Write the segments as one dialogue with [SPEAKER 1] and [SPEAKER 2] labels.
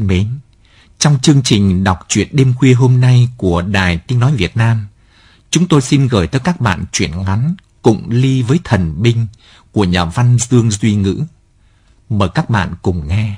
[SPEAKER 1] thân mến, trong chương trình đọc truyện đêm khuya hôm nay của Đài Tiếng Nói Việt Nam, chúng tôi xin gửi tới các bạn truyện ngắn Cụng Ly với Thần Binh của nhà văn Dương Duy Ngữ. Mời các bạn cùng nghe.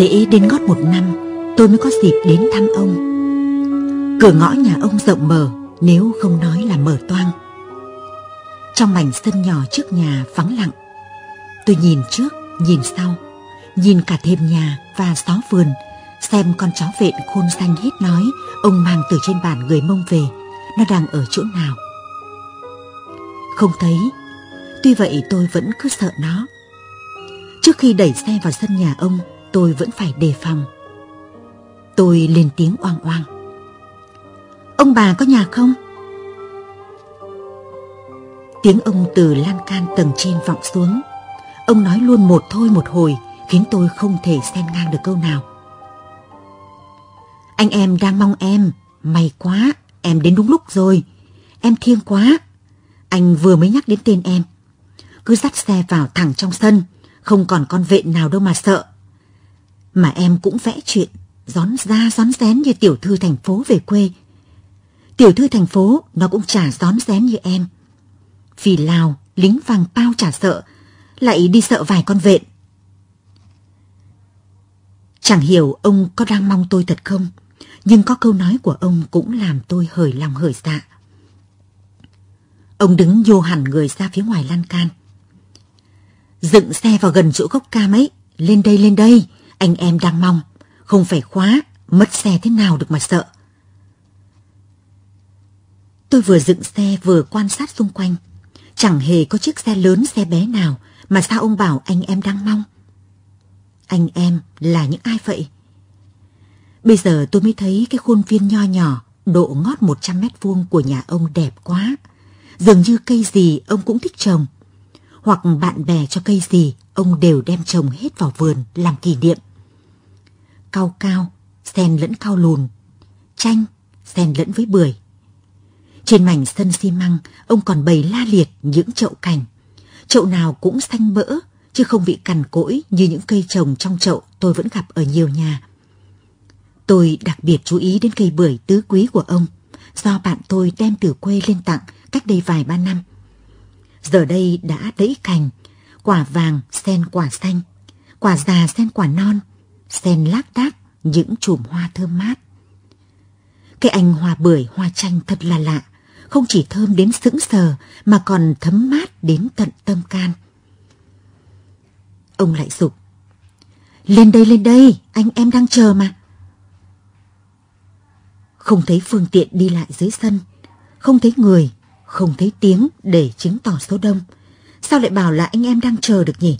[SPEAKER 2] thế đến ngót một năm Tôi mới có dịp đến thăm ông Cửa ngõ nhà ông rộng mở Nếu không nói là mở toang Trong mảnh sân nhỏ trước nhà vắng lặng Tôi nhìn trước, nhìn sau Nhìn cả thềm nhà và xó vườn Xem con chó vện khôn xanh hít nói Ông mang từ trên bàn người mông về Nó đang ở chỗ nào Không thấy Tuy vậy tôi vẫn cứ sợ nó Trước khi đẩy xe vào sân nhà ông tôi vẫn phải đề phòng. Tôi lên tiếng oang oang. Ông bà có nhà không? Tiếng ông từ lan can tầng trên vọng xuống. Ông nói luôn một thôi một hồi, khiến tôi không thể xen ngang được câu nào. Anh em đang mong em, may quá, em đến đúng lúc rồi. Em thiêng quá. Anh vừa mới nhắc đến tên em. Cứ dắt xe vào thẳng trong sân, không còn con vệ nào đâu mà sợ mà em cũng vẽ chuyện, rón ra rón rén như tiểu thư thành phố về quê. Tiểu thư thành phố nó cũng chả rón rén như em. Vì Lào, lính vàng bao chả sợ, lại đi sợ vài con vện. Chẳng hiểu ông có đang mong tôi thật không, nhưng có câu nói của ông cũng làm tôi hời lòng hời dạ. Ông đứng vô hẳn người ra phía ngoài lan can. Dựng xe vào gần chỗ gốc cam ấy, lên đây lên đây, anh em đang mong, không phải khóa, mất xe thế nào được mà sợ. Tôi vừa dựng xe vừa quan sát xung quanh. Chẳng hề có chiếc xe lớn xe bé nào mà sao ông bảo anh em đang mong. Anh em là những ai vậy? Bây giờ tôi mới thấy cái khuôn viên nho nhỏ, độ ngót 100 mét vuông của nhà ông đẹp quá. Dường như cây gì ông cũng thích trồng. Hoặc bạn bè cho cây gì, ông đều đem trồng hết vào vườn làm kỷ niệm cao cao, xen lẫn cao lùn, chanh xen lẫn với bưởi. Trên mảnh sân xi măng, ông còn bày la liệt những chậu cảnh. Chậu nào cũng xanh mỡ, chứ không bị cằn cỗi như những cây trồng trong chậu tôi vẫn gặp ở nhiều nhà. Tôi đặc biệt chú ý đến cây bưởi tứ quý của ông, do bạn tôi đem từ quê lên tặng cách đây vài ba năm. Giờ đây đã đẫy cành, quả vàng xen quả xanh, quả già xen quả non, sen lác đác những chùm hoa thơm mát. cái anh hoa bưởi hoa chanh thật là lạ, không chỉ thơm đến sững sờ mà còn thấm mát đến tận tâm can. Ông lại dục Lên đây, lên đây, anh em đang chờ mà. Không thấy phương tiện đi lại dưới sân, không thấy người, không thấy tiếng để chứng tỏ số đông. Sao lại bảo là anh em đang chờ được nhỉ?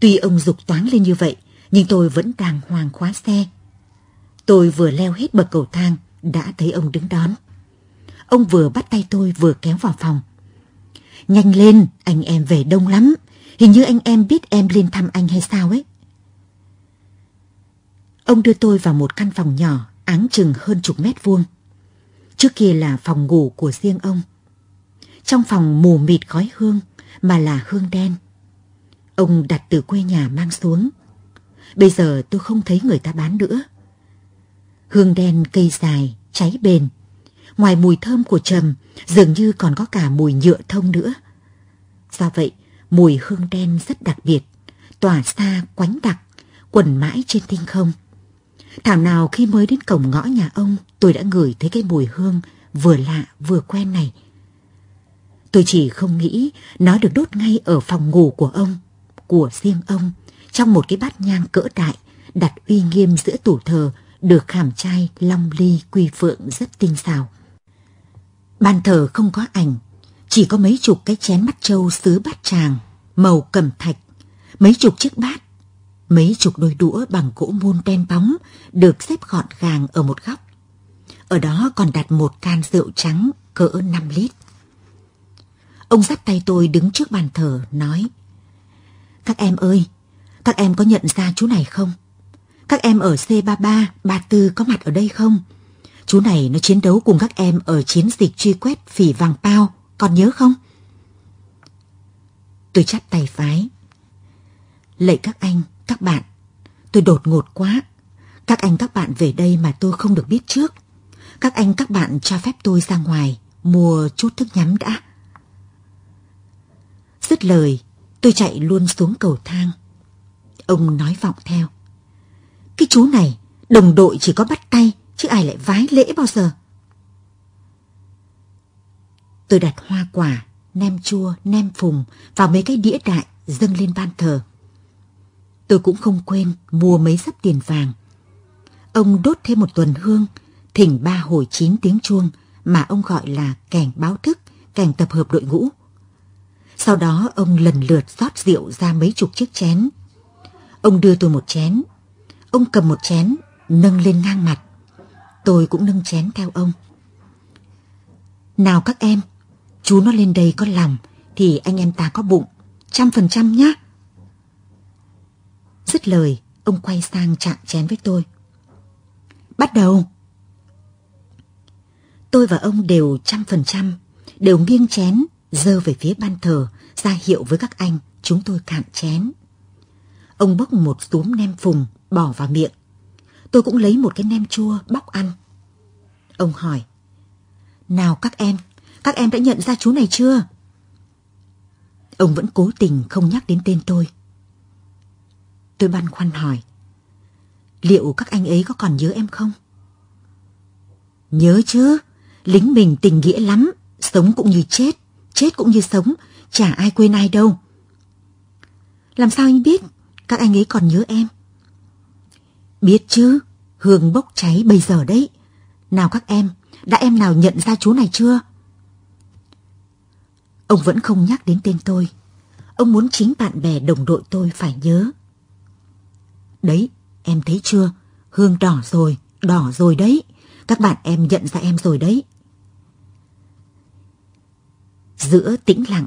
[SPEAKER 2] Tuy ông dục toán lên như vậy, nhưng tôi vẫn đàng hoàng khóa xe. Tôi vừa leo hết bậc cầu thang, đã thấy ông đứng đón. Ông vừa bắt tay tôi vừa kéo vào phòng. Nhanh lên, anh em về đông lắm. Hình như anh em biết em lên thăm anh hay sao ấy. Ông đưa tôi vào một căn phòng nhỏ, áng chừng hơn chục mét vuông. Trước kia là phòng ngủ của riêng ông. Trong phòng mù mịt khói hương, mà là hương đen. Ông đặt từ quê nhà mang xuống, bây giờ tôi không thấy người ta bán nữa. Hương đen cây dài, cháy bền. Ngoài mùi thơm của trầm, dường như còn có cả mùi nhựa thông nữa. Do vậy, mùi hương đen rất đặc biệt, tỏa xa quánh đặc, quẩn mãi trên tinh không. Thảo nào khi mới đến cổng ngõ nhà ông, tôi đã ngửi thấy cái mùi hương vừa lạ vừa quen này. Tôi chỉ không nghĩ nó được đốt ngay ở phòng ngủ của ông, của riêng ông, trong một cái bát nhang cỡ đại, đặt uy nghiêm giữa tủ thờ, được khảm trai long ly quy phượng rất tinh xảo. bàn thờ không có ảnh, chỉ có mấy chục cái chén mắt trâu sứ bát tràng, màu cẩm thạch, mấy chục chiếc bát, mấy chục đôi đũa bằng gỗ muôn đen bóng được xếp gọn gàng ở một góc. Ở đó còn đặt một can rượu trắng cỡ 5 lít. Ông dắt tay tôi đứng trước bàn thờ nói Các em ơi, các em có nhận ra chú này không? Các em ở C33, 34 có mặt ở đây không? Chú này nó chiến đấu cùng các em ở chiến dịch truy quét phỉ vàng bao còn nhớ không? Tôi chắp tay phái. Lạy các anh, các bạn, tôi đột ngột quá. Các anh các bạn về đây mà tôi không được biết trước. Các anh các bạn cho phép tôi ra ngoài, mua chút thức nhắm đã. Dứt lời, tôi chạy luôn xuống cầu thang. Ông nói vọng theo. Cái chú này, đồng đội chỉ có bắt tay, chứ ai lại vái lễ bao giờ. Tôi đặt hoa quả, nem chua, nem phùng vào mấy cái đĩa đại dâng lên ban thờ. Tôi cũng không quên mua mấy sắp tiền vàng. Ông đốt thêm một tuần hương, thỉnh ba hồi chín tiếng chuông mà ông gọi là kèn báo thức, kèn tập hợp đội ngũ. Sau đó ông lần lượt rót rượu ra mấy chục chiếc chén, Ông đưa tôi một chén. Ông cầm một chén, nâng lên ngang mặt. Tôi cũng nâng chén theo ông. Nào các em, chú nó lên đây có lòng thì anh em ta có bụng, trăm phần trăm nhá. Dứt lời, ông quay sang chạm chén với tôi. Bắt đầu! Tôi và ông đều trăm phần trăm, đều nghiêng chén, dơ về phía ban thờ, ra hiệu với các anh, chúng tôi cạn chén. Ông bốc một túm nem phùng, bỏ vào miệng. Tôi cũng lấy một cái nem chua bóc ăn. Ông hỏi, nào các em, các em đã nhận ra chú này chưa? Ông vẫn cố tình không nhắc đến tên tôi. Tôi băn khoăn hỏi, liệu các anh ấy có còn nhớ em không? Nhớ chứ, lính mình tình nghĩa lắm, sống cũng như chết, chết cũng như sống, chả ai quên ai đâu. Làm sao anh biết các anh ấy còn nhớ em. Biết chứ, hương bốc cháy bây giờ đấy. Nào các em, đã em nào nhận ra chú này chưa? Ông vẫn không nhắc đến tên tôi. Ông muốn chính bạn bè đồng đội tôi phải nhớ. Đấy, em thấy chưa? Hương đỏ rồi, đỏ rồi đấy. Các bạn em nhận ra em rồi đấy. Giữa tĩnh lặng,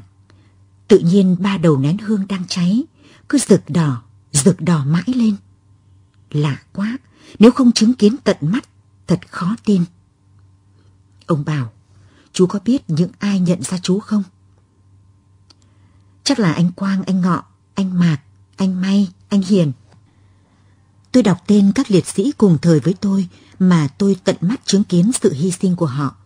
[SPEAKER 2] tự nhiên ba đầu nén hương đang cháy, cứ rực đỏ rực đỏ mãi lên. Lạ quá, nếu không chứng kiến tận mắt, thật khó tin. Ông bảo, chú có biết những ai nhận ra chú không? Chắc là anh Quang, anh Ngọ, anh Mạc, anh May, anh Hiền. Tôi đọc tên các liệt sĩ cùng thời với tôi mà tôi tận mắt chứng kiến sự hy sinh của họ.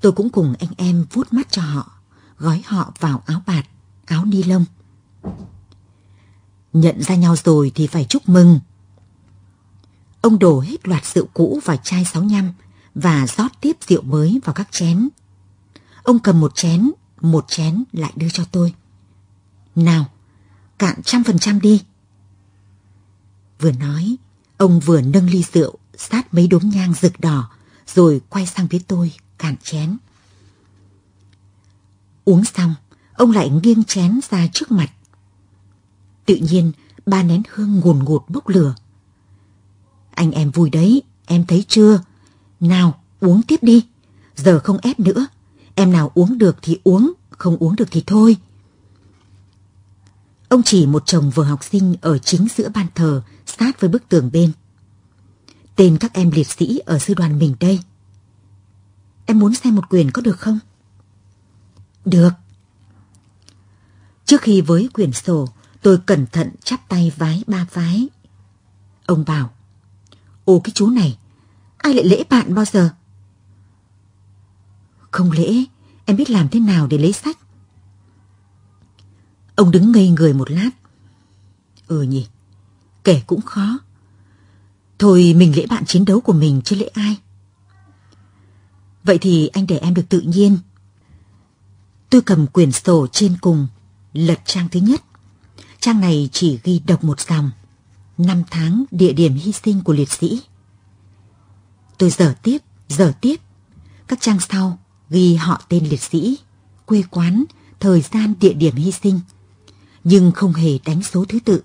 [SPEAKER 2] Tôi cũng cùng anh em vuốt mắt cho họ, gói họ vào áo bạt, áo ni lông. Nhận ra nhau rồi thì phải chúc mừng. Ông đổ hết loạt rượu cũ vào chai 65 và rót tiếp rượu mới vào các chén. Ông cầm một chén, một chén lại đưa cho tôi. Nào, cạn trăm phần trăm đi. Vừa nói, ông vừa nâng ly rượu, sát mấy đốm nhang rực đỏ, rồi quay sang phía tôi, cạn chén. Uống xong, ông lại nghiêng chén ra trước mặt, Tự nhiên, ba nén hương ngùn ngụt bốc lửa. Anh em vui đấy, em thấy chưa? Nào, uống tiếp đi. Giờ không ép nữa. Em nào uống được thì uống, không uống được thì thôi. Ông chỉ một chồng vừa học sinh ở chính giữa ban thờ, sát với bức tường bên. Tên các em liệt sĩ ở sư đoàn mình đây. Em muốn xem một quyền có được không? Được. Trước khi với quyển sổ, Tôi cẩn thận chắp tay vái ba vái. Ông bảo, ô cái chú này, ai lại lễ bạn bao giờ? Không lễ, em biết làm thế nào để lấy sách. Ông đứng ngây người một lát. Ừ nhỉ, kể cũng khó. Thôi mình lễ bạn chiến đấu của mình chứ lễ ai. Vậy thì anh để em được tự nhiên. Tôi cầm quyển sổ trên cùng, lật trang thứ nhất. Trang này chỉ ghi độc một dòng, năm tháng địa điểm hy sinh của liệt sĩ. Tôi dở tiếp, dở tiếp. Các trang sau ghi họ tên liệt sĩ, quê quán, thời gian địa điểm hy sinh, nhưng không hề đánh số thứ tự.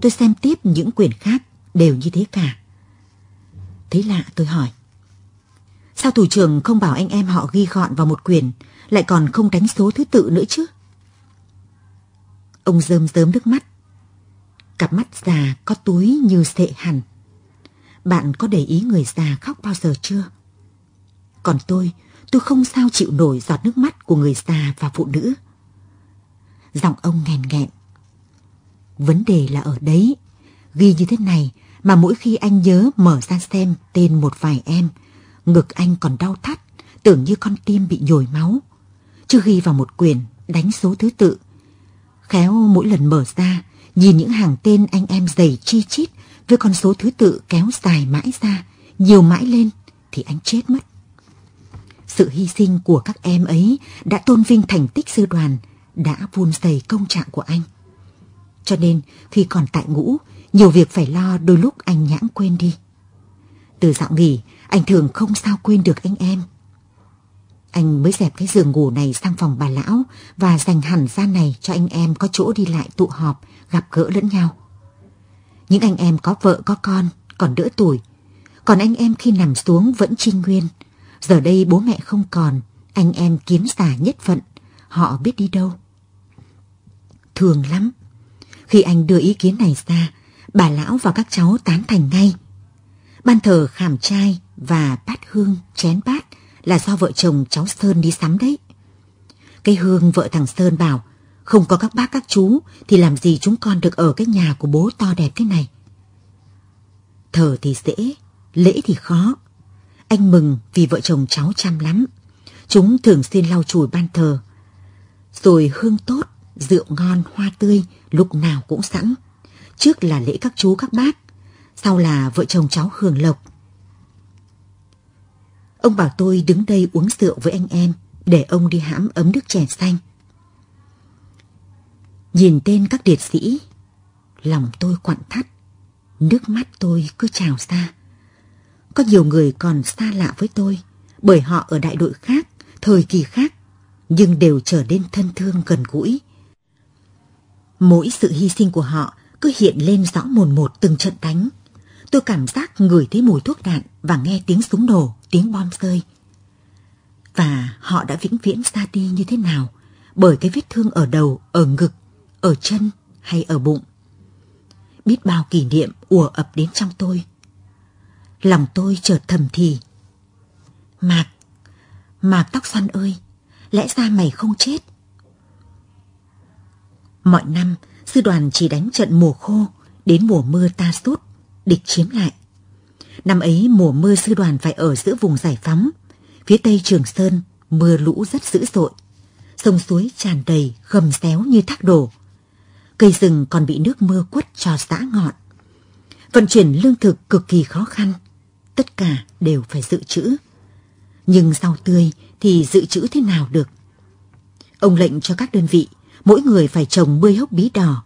[SPEAKER 2] Tôi xem tiếp những quyển khác đều như thế cả. Thấy lạ tôi hỏi. Sao thủ trưởng không bảo anh em họ ghi gọn vào một quyển, lại còn không đánh số thứ tự nữa chứ? Ông rơm rớm nước mắt. Cặp mắt già có túi như sệ hẳn. Bạn có để ý người già khóc bao giờ chưa? Còn tôi, tôi không sao chịu nổi giọt nước mắt của người già và phụ nữ. Giọng ông nghèn nghẹn. Vấn đề là ở đấy, ghi như thế này mà mỗi khi anh nhớ mở ra xem tên một vài em, ngực anh còn đau thắt, tưởng như con tim bị nhồi máu. Chứ ghi vào một quyển, đánh số thứ tự, Khéo mỗi lần mở ra, nhìn những hàng tên anh em dày chi chít với con số thứ tự kéo dài mãi ra, nhiều mãi lên thì anh chết mất. Sự hy sinh của các em ấy đã tôn vinh thành tích sư đoàn, đã vun dày công trạng của anh. Cho nên khi còn tại ngũ, nhiều việc phải lo đôi lúc anh nhãng quên đi. Từ dạo nghỉ, anh thường không sao quên được anh em anh mới dẹp cái giường ngủ này sang phòng bà lão và dành hẳn gian này cho anh em có chỗ đi lại tụ họp, gặp gỡ lẫn nhau. Những anh em có vợ có con còn đỡ tuổi, còn anh em khi nằm xuống vẫn trinh nguyên. Giờ đây bố mẹ không còn, anh em kiến giả nhất phận, họ biết đi đâu. Thường lắm, khi anh đưa ý kiến này ra, bà lão và các cháu tán thành ngay. Ban thờ khảm trai và bát hương, chén bát là do vợ chồng cháu Sơn đi sắm đấy. Cái hương vợ thằng Sơn bảo, không có các bác các chú thì làm gì chúng con được ở cái nhà của bố to đẹp thế này. Thở thì dễ, lễ thì khó. Anh mừng vì vợ chồng cháu chăm lắm. Chúng thường xuyên lau chùi ban thờ. Rồi hương tốt, rượu ngon, hoa tươi lúc nào cũng sẵn. Trước là lễ các chú các bác, sau là vợ chồng cháu hưởng Lộc Ông bảo tôi đứng đây uống rượu với anh em để ông đi hãm ấm nước chè xanh. Nhìn tên các liệt sĩ, lòng tôi quặn thắt, nước mắt tôi cứ trào ra. Có nhiều người còn xa lạ với tôi bởi họ ở đại đội khác, thời kỳ khác, nhưng đều trở nên thân thương gần gũi. Mỗi sự hy sinh của họ cứ hiện lên rõ mồn một từng trận đánh tôi cảm giác ngửi thấy mùi thuốc đạn và nghe tiếng súng nổ, tiếng bom rơi. Và họ đã vĩnh viễn ra đi như thế nào bởi cái vết thương ở đầu, ở ngực, ở chân hay ở bụng. Biết bao kỷ niệm ùa ập đến trong tôi. Lòng tôi chợt thầm thì. Mạc, Mạc tóc xoăn ơi, lẽ ra mày không chết. Mọi năm, sư đoàn chỉ đánh trận mùa khô, đến mùa mưa ta sút địch chiếm lại. Năm ấy mùa mưa sư đoàn phải ở giữa vùng giải phóng, phía tây Trường Sơn mưa lũ rất dữ dội. Sông suối tràn đầy, gầm xéo như thác đổ. Cây rừng còn bị nước mưa quất cho giã ngọn. Vận chuyển lương thực cực kỳ khó khăn, tất cả đều phải dự trữ. Nhưng rau tươi thì dự trữ thế nào được? Ông lệnh cho các đơn vị, mỗi người phải trồng 10 hốc bí đỏ,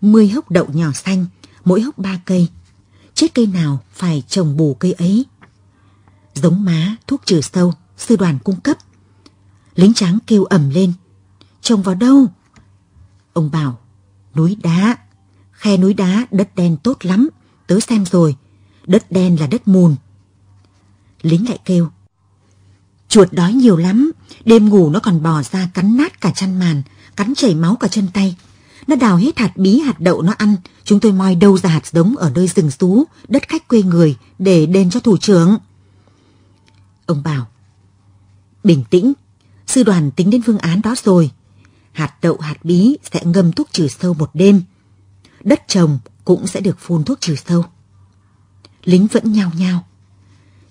[SPEAKER 2] 10 hốc đậu nhỏ xanh mỗi hốc ba cây. Chết cây nào phải trồng bù cây ấy. Giống má, thuốc trừ sâu, sư đoàn cung cấp. Lính tráng kêu ẩm lên. Trồng vào đâu? Ông bảo, núi đá. Khe núi đá đất đen tốt lắm, tớ xem rồi. Đất đen là đất mùn. Lính lại kêu, Chuột đói nhiều lắm, đêm ngủ nó còn bò ra cắn nát cả chăn màn, cắn chảy máu cả chân tay. Nó đào hết hạt bí hạt đậu nó ăn, chúng tôi moi đâu ra hạt giống ở nơi rừng xú, đất khách quê người để đền cho thủ trưởng. Ông bảo, bình tĩnh, sư đoàn tính đến phương án đó rồi. Hạt đậu hạt bí sẽ ngâm thuốc trừ sâu một đêm. Đất trồng cũng sẽ được phun thuốc trừ sâu. Lính vẫn nhao nhao.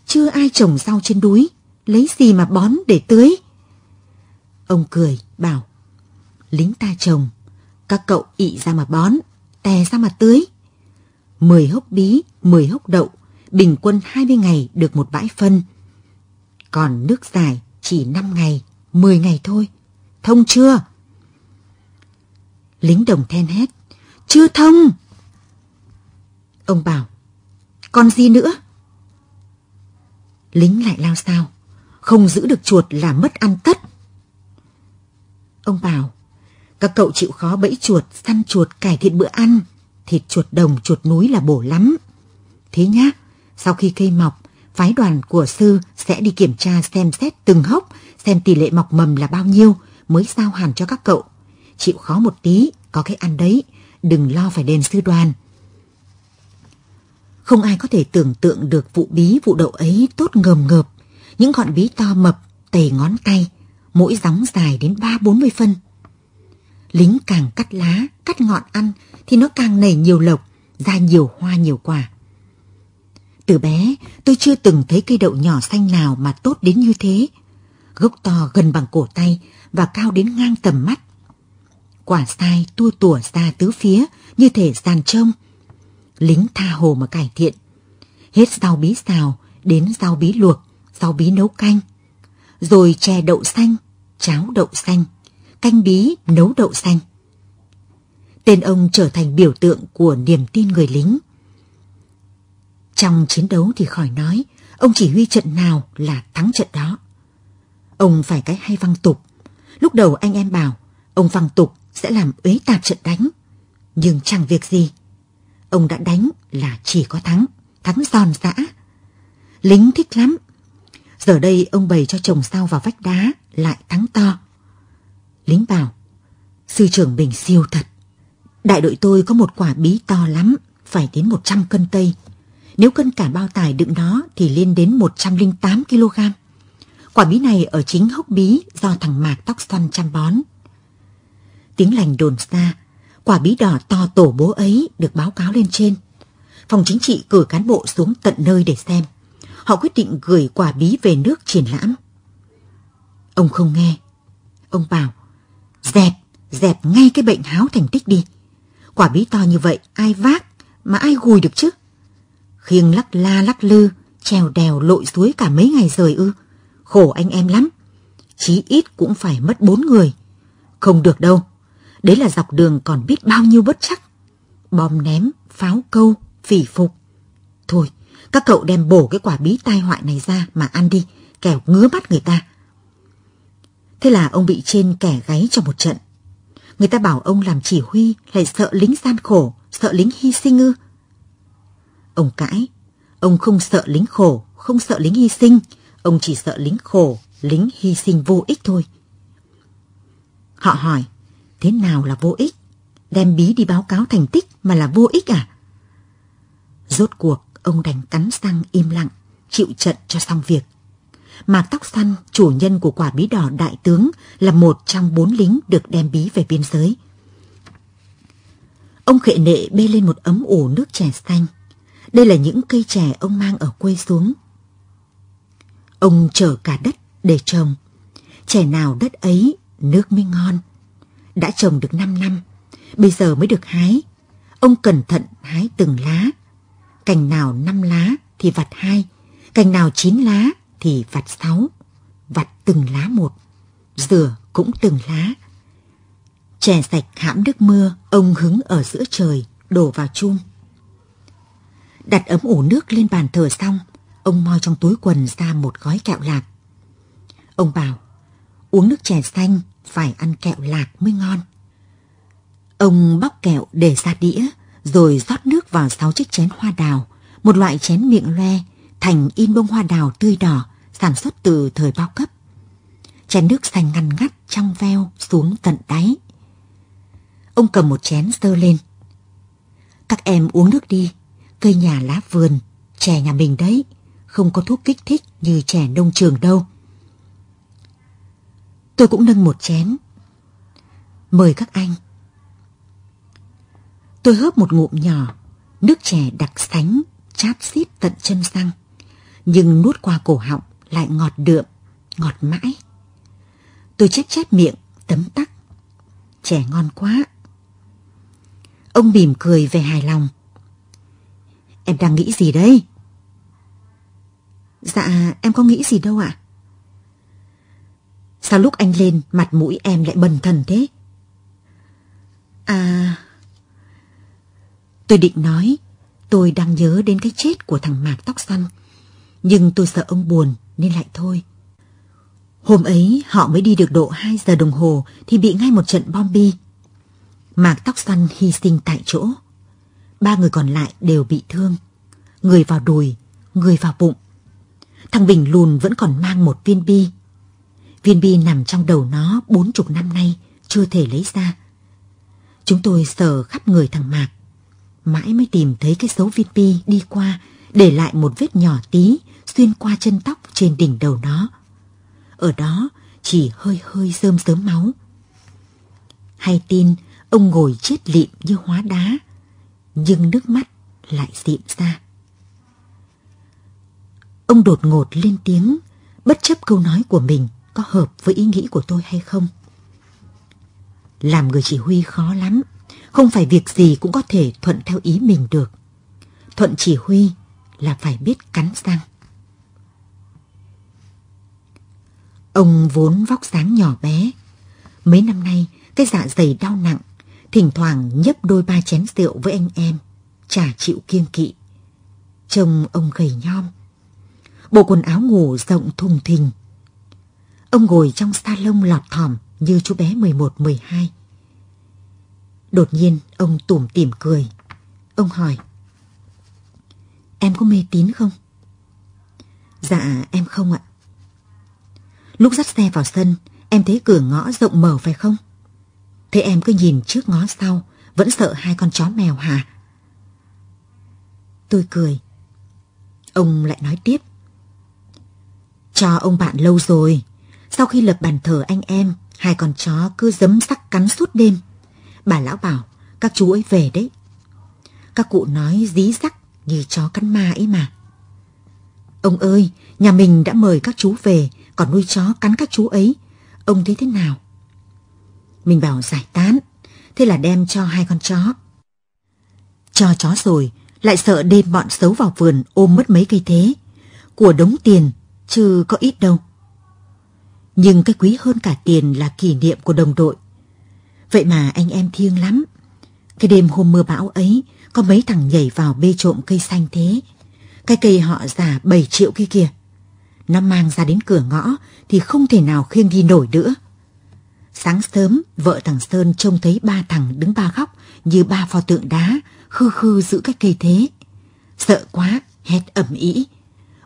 [SPEAKER 2] Chưa ai trồng rau trên núi, lấy gì mà bón để tưới? Ông cười, bảo, lính ta trồng các cậu ị ra mà bón, tè ra mà tưới. 10 hốc bí, 10 hốc đậu, bình quân 20 ngày được một bãi phân. Còn nước dài chỉ 5 ngày, 10 ngày thôi. Thông chưa? Lính đồng then hét. Chưa thông. Ông bảo. Còn gì nữa? Lính lại lao sao. Không giữ được chuột là mất ăn tất. Ông bảo. Các cậu chịu khó bẫy chuột, săn chuột, cải thiện bữa ăn. Thịt chuột đồng, chuột núi là bổ lắm. Thế nhá, sau khi cây mọc, phái đoàn của sư sẽ đi kiểm tra xem xét từng hốc, xem tỷ lệ mọc mầm là bao nhiêu mới giao hàn cho các cậu. Chịu khó một tí, có cái ăn đấy, đừng lo phải đền sư đoàn. Không ai có thể tưởng tượng được vụ bí vụ đậu ấy tốt ngầm ngợp, những gọn bí to mập, tầy ngón tay, mỗi gióng dài đến 3-40 phân lính càng cắt lá, cắt ngọn ăn thì nó càng nảy nhiều lộc, ra nhiều hoa nhiều quả. Từ bé, tôi chưa từng thấy cây đậu nhỏ xanh nào mà tốt đến như thế. Gốc to gần bằng cổ tay và cao đến ngang tầm mắt. Quả sai tua tủa ra tứ phía như thể sàn trông. Lính tha hồ mà cải thiện. Hết rau bí xào đến rau bí luộc, rau bí nấu canh. Rồi chè đậu xanh, cháo đậu xanh canh bí nấu đậu xanh. Tên ông trở thành biểu tượng của niềm tin người lính. Trong chiến đấu thì khỏi nói, ông chỉ huy trận nào là thắng trận đó. Ông phải cái hay văng tục. Lúc đầu anh em bảo, ông văng tục sẽ làm uế tạp trận đánh. Nhưng chẳng việc gì. Ông đã đánh là chỉ có thắng, thắng giòn giã. Lính thích lắm. Giờ đây ông bày cho chồng sao vào vách đá, lại thắng to. Lính bảo, sư trưởng bình siêu thật. Đại đội tôi có một quả bí to lắm, phải đến một trăm cân tây. Nếu cân cả bao tải đựng nó thì lên đến một trăm linh tám kg. Quả bí này ở chính hốc bí do thằng Mạc tóc xoăn chăm bón. Tiếng lành đồn xa, quả bí đỏ to tổ bố ấy được báo cáo lên trên. Phòng chính trị cử cán bộ xuống tận nơi để xem. Họ quyết định gửi quả bí về nước triển lãm. Ông không nghe. Ông bảo, Dẹp, dẹp ngay cái bệnh háo thành tích đi. Quả bí to như vậy ai vác mà ai gùi được chứ? Khiêng lắc la lắc lư, trèo đèo lội suối cả mấy ngày rồi ư. Khổ anh em lắm. Chí ít cũng phải mất bốn người. Không được đâu. Đấy là dọc đường còn biết bao nhiêu bất chắc. Bom ném, pháo câu, phỉ phục. Thôi, các cậu đem bổ cái quả bí tai họa này ra mà ăn đi, kẻo ngứa mắt người ta. Thế là ông bị trên kẻ gáy cho một trận. Người ta bảo ông làm chỉ huy lại sợ lính gian khổ, sợ lính hy sinh ư. Ông cãi, ông không sợ lính khổ, không sợ lính hy sinh, ông chỉ sợ lính khổ, lính hy sinh vô ích thôi. Họ hỏi, thế nào là vô ích? Đem bí đi báo cáo thành tích mà là vô ích à? Rốt cuộc, ông đành cắn răng im lặng, chịu trận cho xong việc mà Tóc xanh chủ nhân của quả bí đỏ đại tướng, là một trong bốn lính được đem bí về biên giới. Ông khệ nệ bê lên một ấm ủ nước chè xanh. Đây là những cây chè ông mang ở quê xuống. Ông chở cả đất để trồng. Chè nào đất ấy, nước mới ngon. Đã trồng được 5 năm, bây giờ mới được hái. Ông cẩn thận hái từng lá. Cành nào 5 lá thì vặt hai, cành nào 9 lá thì vặt sáu, vặt từng lá một, rửa cũng từng lá. Chè sạch hãm nước mưa, ông hứng ở giữa trời, đổ vào chung. Đặt ấm ủ nước lên bàn thờ xong, ông moi trong túi quần ra một gói kẹo lạc. Ông bảo, uống nước chè xanh phải ăn kẹo lạc mới ngon. Ông bóc kẹo để ra đĩa, rồi rót nước vào sáu chiếc chén hoa đào, một loại chén miệng loe, thành in bông hoa đào tươi đỏ sản xuất từ thời bao cấp. Chén nước xanh ngăn ngắt trong veo xuống tận đáy. Ông cầm một chén dơ lên. Các em uống nước đi, cây nhà lá vườn, chè nhà mình đấy, không có thuốc kích thích như chè nông trường đâu. Tôi cũng nâng một chén. Mời các anh. Tôi hớp một ngụm nhỏ, nước chè đặc sánh, chát xít tận chân răng, nhưng nuốt qua cổ họng lại ngọt đượm, ngọt mãi. Tôi chép chép miệng, tấm tắc. Trẻ ngon quá. Ông mỉm cười về hài lòng. Em đang nghĩ gì đấy? Dạ, em có nghĩ gì đâu ạ. Sao lúc anh lên mặt mũi em lại bần thần thế? À... Tôi định nói, tôi đang nhớ đến cái chết của thằng Mạc tóc xanh. Nhưng tôi sợ ông buồn nên lại thôi. Hôm ấy họ mới đi được độ 2 giờ đồng hồ thì bị ngay một trận bom bi. Mạc Tóc xanh hy sinh tại chỗ. Ba người còn lại đều bị thương. Người vào đùi, người vào bụng. Thằng Bình lùn vẫn còn mang một viên bi. Viên bi nằm trong đầu nó bốn chục năm nay, chưa thể lấy ra. Chúng tôi sờ khắp người thằng Mạc. Mãi mới tìm thấy cái dấu viên bi đi qua, để lại một vết nhỏ tí xuyên qua chân tóc trên đỉnh đầu nó. Ở đó chỉ hơi hơi rơm rớm máu. Hay tin ông ngồi chết lịm như hóa đá, nhưng nước mắt lại dịm ra. Ông đột ngột lên tiếng, bất chấp câu nói của mình có hợp với ý nghĩ của tôi hay không. Làm người chỉ huy khó lắm, không phải việc gì cũng có thể thuận theo ý mình được. Thuận chỉ huy là phải biết cắn răng. Ông vốn vóc dáng nhỏ bé. Mấy năm nay, cái dạ dày đau nặng, thỉnh thoảng nhấp đôi ba chén rượu với anh em, chả chịu kiêng kỵ. Trông ông gầy nhom. Bộ quần áo ngủ rộng thùng thình. Ông ngồi trong salon lọt thỏm như chú bé 11-12. Đột nhiên, ông tủm tỉm cười. Ông hỏi, Em có mê tín không? Dạ, em không ạ. Lúc dắt xe vào sân, em thấy cửa ngõ rộng mở phải không? Thế em cứ nhìn trước ngó sau, vẫn sợ hai con chó mèo hả? Tôi cười. Ông lại nói tiếp. Cho ông bạn lâu rồi, sau khi lập bàn thờ anh em, hai con chó cứ dấm sắc cắn suốt đêm. Bà lão bảo, các chú ấy về đấy. Các cụ nói dí sắc như chó cắn ma ấy mà. Ông ơi, nhà mình đã mời các chú về, còn nuôi chó cắn các chú ấy, ông thấy thế nào? Mình bảo giải tán, thế là đem cho hai con chó. Cho chó rồi, lại sợ đêm bọn xấu vào vườn ôm mất mấy cây thế, của đống tiền chứ có ít đâu. Nhưng cái quý hơn cả tiền là kỷ niệm của đồng đội. Vậy mà anh em thiêng lắm. Cái đêm hôm mưa bão ấy, có mấy thằng nhảy vào bê trộm cây xanh thế. Cái cây họ giả 7 triệu kia kìa. Nó mang ra đến cửa ngõ thì không thể nào khiêng đi nổi nữa. Sáng sớm, vợ thằng Sơn trông thấy ba thằng đứng ba góc như ba pho tượng đá, khư khư giữ cái cây thế. Sợ quá, hét ẩm ý.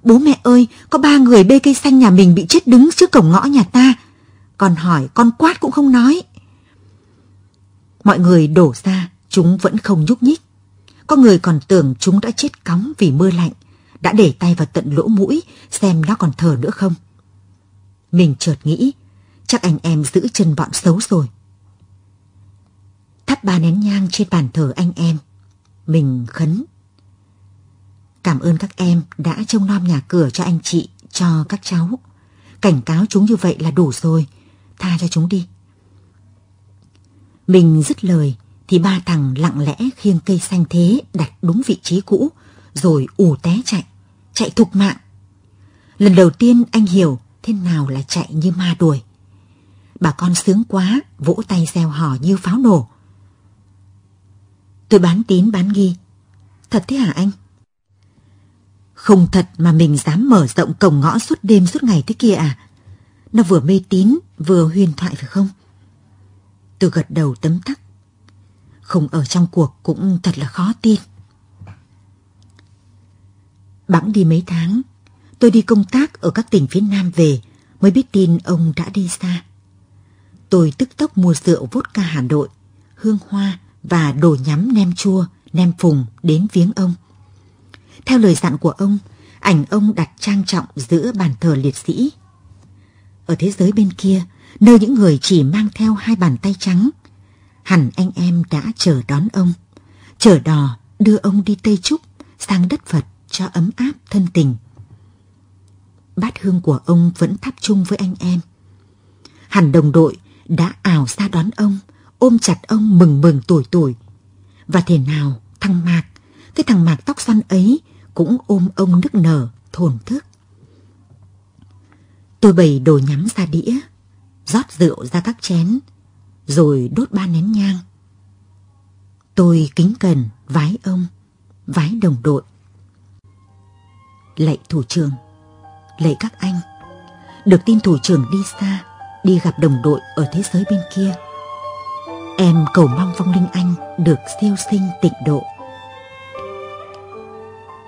[SPEAKER 2] Bố mẹ ơi, có ba người bê cây xanh nhà mình bị chết đứng trước cổng ngõ nhà ta. Còn hỏi, con quát cũng không nói. Mọi người đổ ra, chúng vẫn không nhúc nhích. Có người còn tưởng chúng đã chết cóng vì mưa lạnh đã để tay vào tận lỗ mũi xem nó còn thở nữa không. Mình chợt nghĩ, chắc anh em giữ chân bọn xấu rồi. Thắp ba nén nhang trên bàn thờ anh em. Mình khấn. Cảm ơn các em đã trông nom nhà cửa cho anh chị, cho các cháu. Cảnh cáo chúng như vậy là đủ rồi, tha cho chúng đi. Mình dứt lời thì ba thằng lặng lẽ khiêng cây xanh thế đặt đúng vị trí cũ rồi ù té chạy chạy thục mạng. Lần đầu tiên anh hiểu thế nào là chạy như ma đuổi. Bà con sướng quá, vỗ tay reo hò như pháo nổ. Tôi bán tín bán nghi. Thật thế hả anh? Không thật mà mình dám mở rộng cổng ngõ suốt đêm suốt ngày thế kia à? Nó vừa mê tín vừa huyền thoại phải không? Tôi gật đầu tấm tắc. Không ở trong cuộc cũng thật là khó tin. Bẵng đi mấy tháng, tôi đi công tác ở các tỉnh phía Nam về mới biết tin ông đã đi xa. Tôi tức tốc mua rượu vodka Hà Nội, hương hoa và đồ nhắm nem chua, nem phùng đến viếng ông. Theo lời dặn của ông, ảnh ông đặt trang trọng giữa bàn thờ liệt sĩ. Ở thế giới bên kia, nơi những người chỉ mang theo hai bàn tay trắng, hẳn anh em đã chờ đón ông, chờ đò đưa ông đi Tây Trúc sang đất Phật cho ấm áp thân tình. Bát hương của ông vẫn thắp chung với anh em. Hẳn đồng đội đã ảo ra đón ông, ôm chặt ông mừng mừng tuổi tuổi. Và thế nào thằng Mạc, cái thằng Mạc tóc xoăn ấy cũng ôm ông nức nở, thổn thức. Tôi bày đồ nhắm ra đĩa, rót rượu ra các chén, rồi đốt ba nén nhang. Tôi kính cẩn vái ông, vái đồng đội lạy thủ trưởng, lạy các anh. Được tin thủ trưởng đi xa, đi gặp đồng đội ở thế giới bên kia. Em cầu mong vong linh anh được siêu sinh tịnh độ.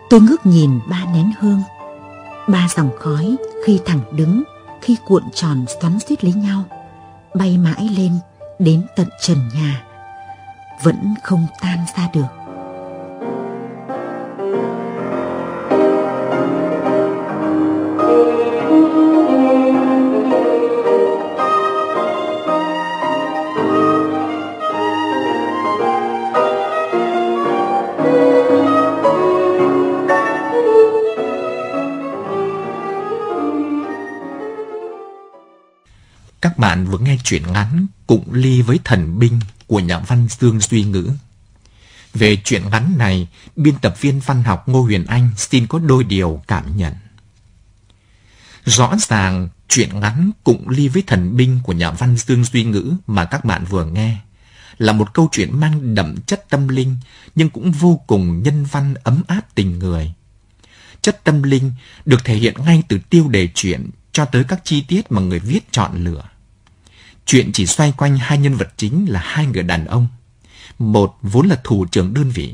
[SPEAKER 2] Tôi ngước nhìn ba nén hương, ba dòng khói khi thẳng đứng, khi cuộn tròn xoắn suýt lấy nhau, bay mãi lên đến tận trần nhà, vẫn không tan ra được.
[SPEAKER 1] vừa nghe chuyện ngắn Cụng ly với thần binh của nhà văn Dương Duy Ngữ. Về chuyện ngắn này, biên tập viên văn học Ngô Huyền Anh xin có đôi điều cảm nhận. Rõ ràng, chuyện ngắn Cụng ly với thần binh của nhà văn Dương Duy Ngữ mà các bạn vừa nghe là một câu chuyện mang đậm chất tâm linh nhưng cũng vô cùng nhân văn ấm áp tình người. Chất tâm linh được thể hiện ngay từ tiêu đề chuyện cho tới các chi tiết mà người viết chọn lựa. Chuyện chỉ xoay quanh hai nhân vật chính là hai người đàn ông. Một vốn là thủ trưởng đơn vị,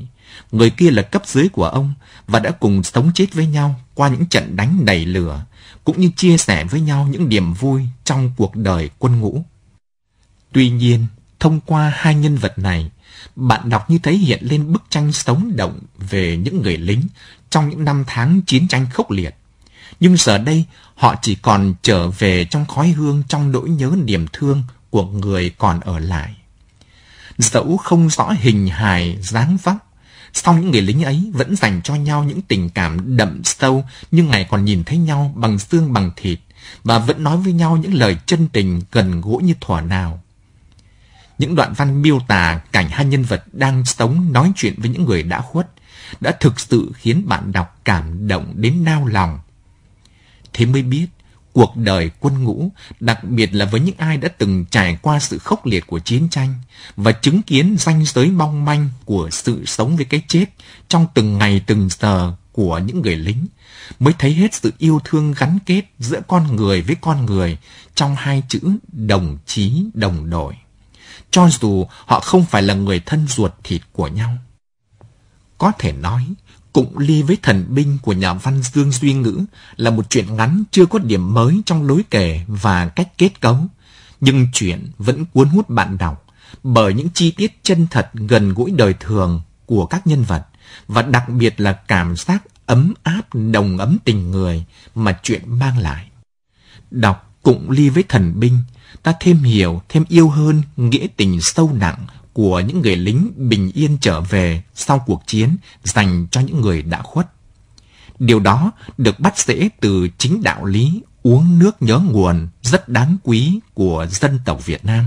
[SPEAKER 1] người kia là cấp dưới của ông và đã cùng sống chết với nhau qua những trận đánh đầy lửa, cũng như chia sẻ với nhau những niềm vui trong cuộc đời quân ngũ. Tuy nhiên, thông qua hai nhân vật này, bạn đọc như thấy hiện lên bức tranh sống động về những người lính trong những năm tháng chiến tranh khốc liệt. Nhưng giờ đây, Họ chỉ còn trở về trong khói hương trong nỗi nhớ niềm thương của người còn ở lại. Dẫu không rõ hình hài, dáng vóc, sau những người lính ấy vẫn dành cho nhau những tình cảm đậm sâu nhưng ngày còn nhìn thấy nhau bằng xương bằng thịt và vẫn nói với nhau những lời chân tình gần gũi như thuở nào. Những đoạn văn miêu tả cảnh hai nhân vật đang sống nói chuyện với những người đã khuất đã thực sự khiến bạn đọc cảm động đến nao lòng Thế mới biết, cuộc đời quân ngũ, đặc biệt là với những ai đã từng trải qua sự khốc liệt của chiến tranh và chứng kiến ranh giới mong manh của sự sống với cái chết trong từng ngày từng giờ của những người lính, mới thấy hết sự yêu thương gắn kết giữa con người với con người trong hai chữ đồng chí đồng đội. Cho dù họ không phải là người thân ruột thịt của nhau. Có thể nói, Cụng ly với thần binh của nhà văn Dương Duy Ngữ là một chuyện ngắn chưa có điểm mới trong lối kể và cách kết cấu. Nhưng chuyện vẫn cuốn hút bạn đọc bởi những chi tiết chân thật gần gũi đời thường của các nhân vật và đặc biệt là cảm giác ấm áp đồng ấm tình người mà chuyện mang lại. Đọc Cụng ly với thần binh, ta thêm hiểu, thêm yêu hơn nghĩa tình sâu nặng của những người lính bình yên trở về sau cuộc chiến dành cho những người đã khuất. Điều đó được bắt dễ từ chính đạo lý uống nước nhớ nguồn rất đáng quý của dân tộc Việt Nam.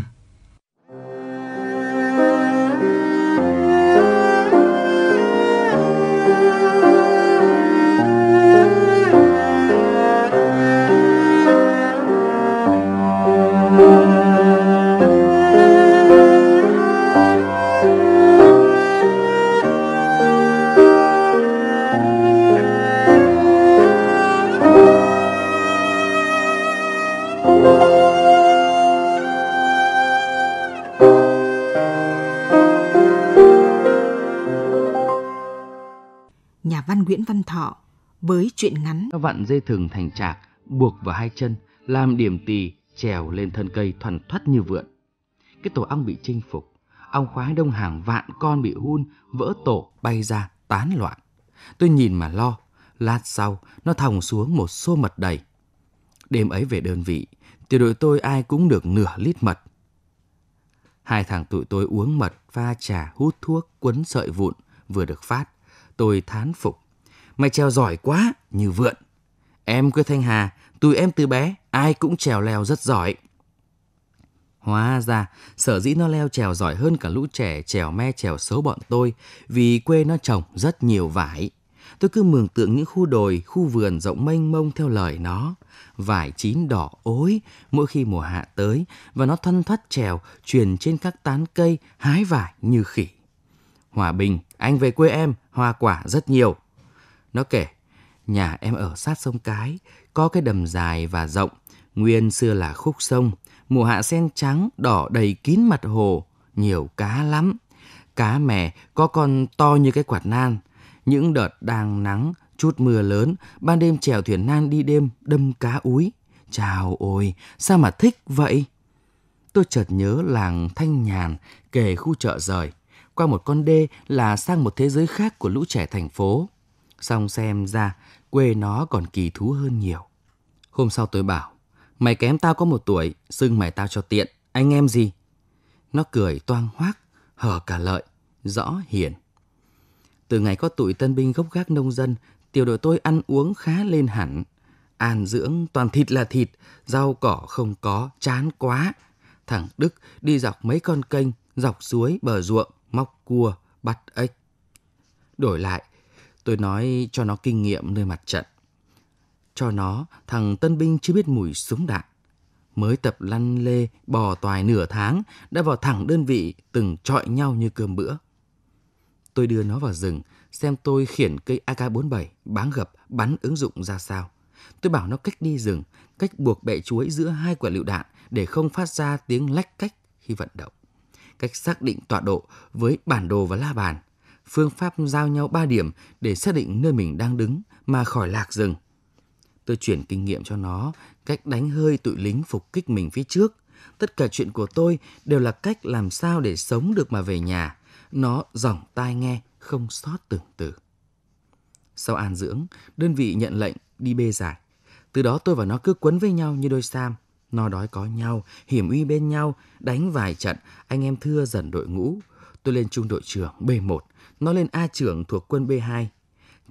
[SPEAKER 2] văn Nguyễn Văn Thọ với chuyện ngắn.
[SPEAKER 3] Các vạn dây thừng thành trạc buộc vào hai chân, làm điểm tì trèo lên thân cây thoăn thoát như vượn. Cái tổ ong bị chinh phục, ong khoái đông hàng vạn con bị hun, vỡ tổ bay ra tán loạn. Tôi nhìn mà lo, lát sau nó thòng xuống một xô mật đầy. Đêm ấy về đơn vị, tiểu đội tôi ai cũng được nửa lít mật. Hai thằng tụi tôi uống mật, pha trà, hút thuốc, quấn sợi vụn vừa được phát Tôi thán phục. Mày trèo giỏi quá, như vượn. Em quê Thanh Hà, tụi em từ bé, ai cũng trèo leo rất giỏi. Hóa ra, sở dĩ nó leo trèo giỏi hơn cả lũ trẻ trèo me trèo xấu bọn tôi vì quê nó trồng rất nhiều vải. Tôi cứ mường tượng những khu đồi, khu vườn rộng mênh mông theo lời nó. Vải chín đỏ ối mỗi khi mùa hạ tới và nó thân thoát trèo truyền trên các tán cây hái vải như khỉ. Hòa Bình, anh về quê em, hoa quả rất nhiều. Nó kể, nhà em ở sát sông Cái, có cái đầm dài và rộng, nguyên xưa là khúc sông, mùa hạ sen trắng đỏ đầy kín mặt hồ, nhiều cá lắm. Cá mè có con to như cái quạt nan, những đợt đang nắng, chút mưa lớn, ban đêm chèo thuyền nan đi đêm đâm cá úi. Chào ôi, sao mà thích vậy? Tôi chợt nhớ làng Thanh Nhàn kề khu chợ rời qua một con đê là sang một thế giới khác của lũ trẻ thành phố. Xong xem ra, quê nó còn kỳ thú hơn nhiều. Hôm sau tôi bảo, mày kém tao có một tuổi, xưng mày tao cho tiện, anh em gì? Nó cười toang hoác, hở cả lợi, rõ hiền. Từ ngày có tụi tân binh gốc gác nông dân, tiểu đội tôi ăn uống khá lên hẳn. An dưỡng toàn thịt là thịt, rau cỏ không có, chán quá. Thằng Đức đi dọc mấy con kênh, dọc suối, bờ ruộng móc cua, bắt ếch. Đổi lại, tôi nói cho nó kinh nghiệm nơi mặt trận. Cho nó, thằng tân binh chưa biết mùi súng đạn. Mới tập lăn lê, bò toài nửa tháng, đã vào thẳng đơn vị từng trọi nhau như cơm bữa. Tôi đưa nó vào rừng, xem tôi khiển cây AK-47 báng gập bắn ứng dụng ra sao. Tôi bảo nó cách đi rừng, cách buộc bẹ chuối giữa hai quả lựu đạn để không phát ra tiếng lách cách khi vận động cách xác định tọa độ với bản đồ và la bàn, phương pháp giao nhau 3 điểm để xác định nơi mình đang đứng mà khỏi lạc rừng. Tôi chuyển kinh nghiệm cho nó cách đánh hơi tụi lính phục kích mình phía trước. Tất cả chuyện của tôi đều là cách làm sao để sống được mà về nhà. Nó giỏng tai nghe, không sót từng từ. Sau an dưỡng, đơn vị nhận lệnh đi bê giải. Từ đó tôi và nó cứ quấn với nhau như đôi sam – No đói có nhau, hiểm uy bên nhau, đánh vài trận, anh em thưa dần đội ngũ. Tôi lên trung đội trưởng B1, nó lên A trưởng thuộc quân B2.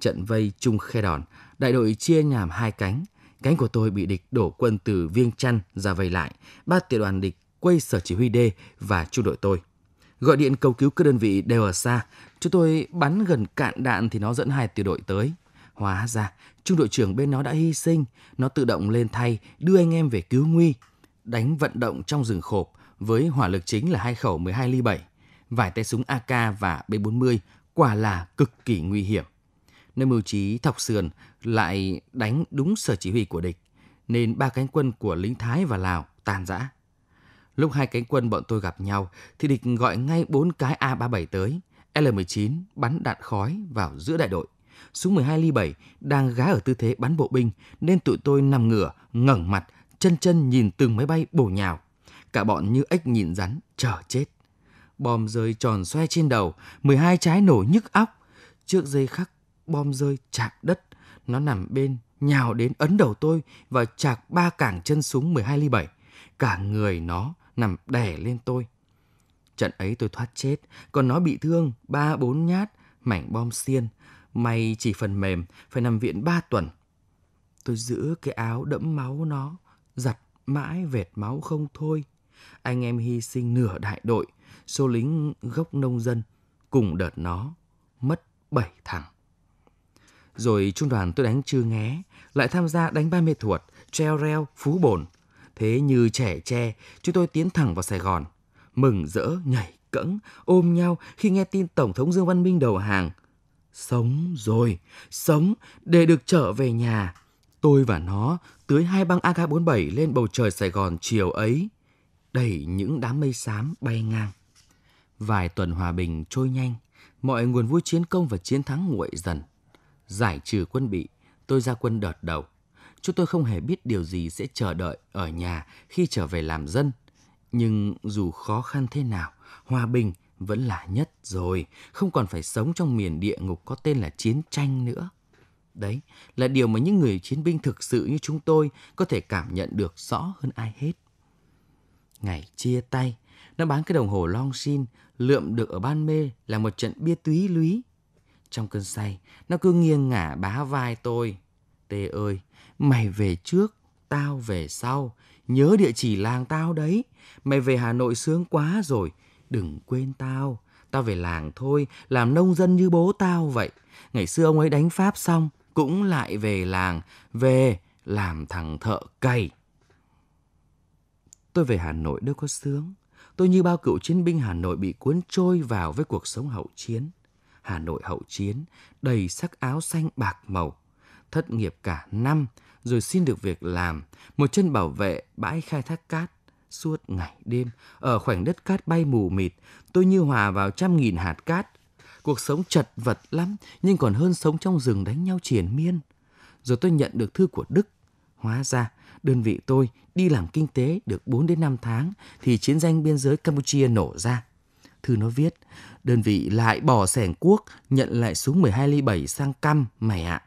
[SPEAKER 3] Trận vây chung khe đòn, đại đội chia nhảm hai cánh. Cánh của tôi bị địch đổ quân từ viên Chăn ra vây lại. Ba tiểu đoàn địch quay sở chỉ huy D và trung đội tôi. Gọi điện cầu cứu các đơn vị đều ở xa. Chúng tôi bắn gần cạn đạn thì nó dẫn hai tiểu đội tới. Hóa ra, trung đội trưởng bên nó đã hy sinh, nó tự động lên thay, đưa anh em về cứu nguy. Đánh vận động trong rừng khộp với hỏa lực chính là hai khẩu 12 ly 7, vài tay súng AK và B40 quả là cực kỳ nguy hiểm. Nơi mưu trí thọc sườn lại đánh đúng sở chỉ huy của địch, nên ba cánh quân của lính Thái và Lào tan rã. Lúc hai cánh quân bọn tôi gặp nhau thì địch gọi ngay bốn cái A37 tới, L19 bắn đạn khói vào giữa đại đội súng 12 ly 7 đang gá ở tư thế bắn bộ binh nên tụi tôi nằm ngửa, ngẩng mặt, chân chân nhìn từng máy bay bổ nhào. Cả bọn như ếch nhìn rắn, chờ chết. Bom rơi tròn xoe trên đầu, 12 trái nổ nhức óc. Trước dây khắc, bom rơi chạm đất, nó nằm bên nhào đến ấn đầu tôi và chạc ba cảng chân súng 12 ly 7. Cả người nó nằm đè lên tôi. Trận ấy tôi thoát chết, còn nó bị thương, ba bốn nhát, mảnh bom xiên, May chỉ phần mềm, phải nằm viện ba tuần. Tôi giữ cái áo đẫm máu nó, giặt mãi vệt máu không thôi. Anh em hy sinh nửa đại đội, số lính gốc nông dân, cùng đợt nó, mất bảy thằng. Rồi trung đoàn tôi đánh chư nghé, lại tham gia đánh ba mê thuật treo reo, phú bồn. Thế như trẻ tre, chúng tôi tiến thẳng vào Sài Gòn. Mừng rỡ, nhảy cẫng, ôm nhau khi nghe tin Tổng thống Dương Văn Minh đầu hàng. Sống rồi, sống để được trở về nhà. Tôi và nó tưới hai băng AK-47 lên bầu trời Sài Gòn chiều ấy, đẩy những đám mây xám bay ngang. Vài tuần hòa bình trôi nhanh, mọi nguồn vui chiến công và chiến thắng nguội dần. Giải trừ quân bị, tôi ra quân đợt đầu. Chúng tôi không hề biết điều gì sẽ chờ đợi ở nhà khi trở về làm dân. Nhưng dù khó khăn thế nào, hòa bình vẫn là nhất rồi, không còn phải sống trong miền địa ngục có tên là chiến tranh nữa. Đấy là điều mà những người chiến binh thực sự như chúng tôi có thể cảm nhận được rõ hơn ai hết. Ngày chia tay, nó bán cái đồng hồ long Longines lượm được ở Ban Mê là một trận bia túy lúy. Trong cơn say, nó cứ nghiêng ngả bá vai tôi. Tê ơi, mày về trước, tao về sau. Nhớ địa chỉ làng tao đấy. Mày về Hà Nội sướng quá rồi. Đừng quên tao, tao về làng thôi, làm nông dân như bố tao vậy. Ngày xưa ông ấy đánh Pháp xong, cũng lại về làng, về làm thằng thợ cày. Tôi về Hà Nội đâu có sướng. Tôi như bao cựu chiến binh Hà Nội bị cuốn trôi vào với cuộc sống hậu chiến. Hà Nội hậu chiến, đầy sắc áo xanh bạc màu. Thất nghiệp cả năm, rồi xin được việc làm, một chân bảo vệ bãi khai thác cát, suốt ngày đêm ở khoảnh đất cát bay mù mịt tôi như hòa vào trăm nghìn hạt cát cuộc sống chật vật lắm nhưng còn hơn sống trong rừng đánh nhau triền miên rồi tôi nhận được thư của đức hóa ra đơn vị tôi đi làm kinh tế được 4 đến 5 tháng thì chiến tranh biên giới Campuchia nổ ra. Thư nó viết, đơn vị lại bỏ sẻng quốc nhận lại súng 12 ly 7 sang căm, mày ạ. À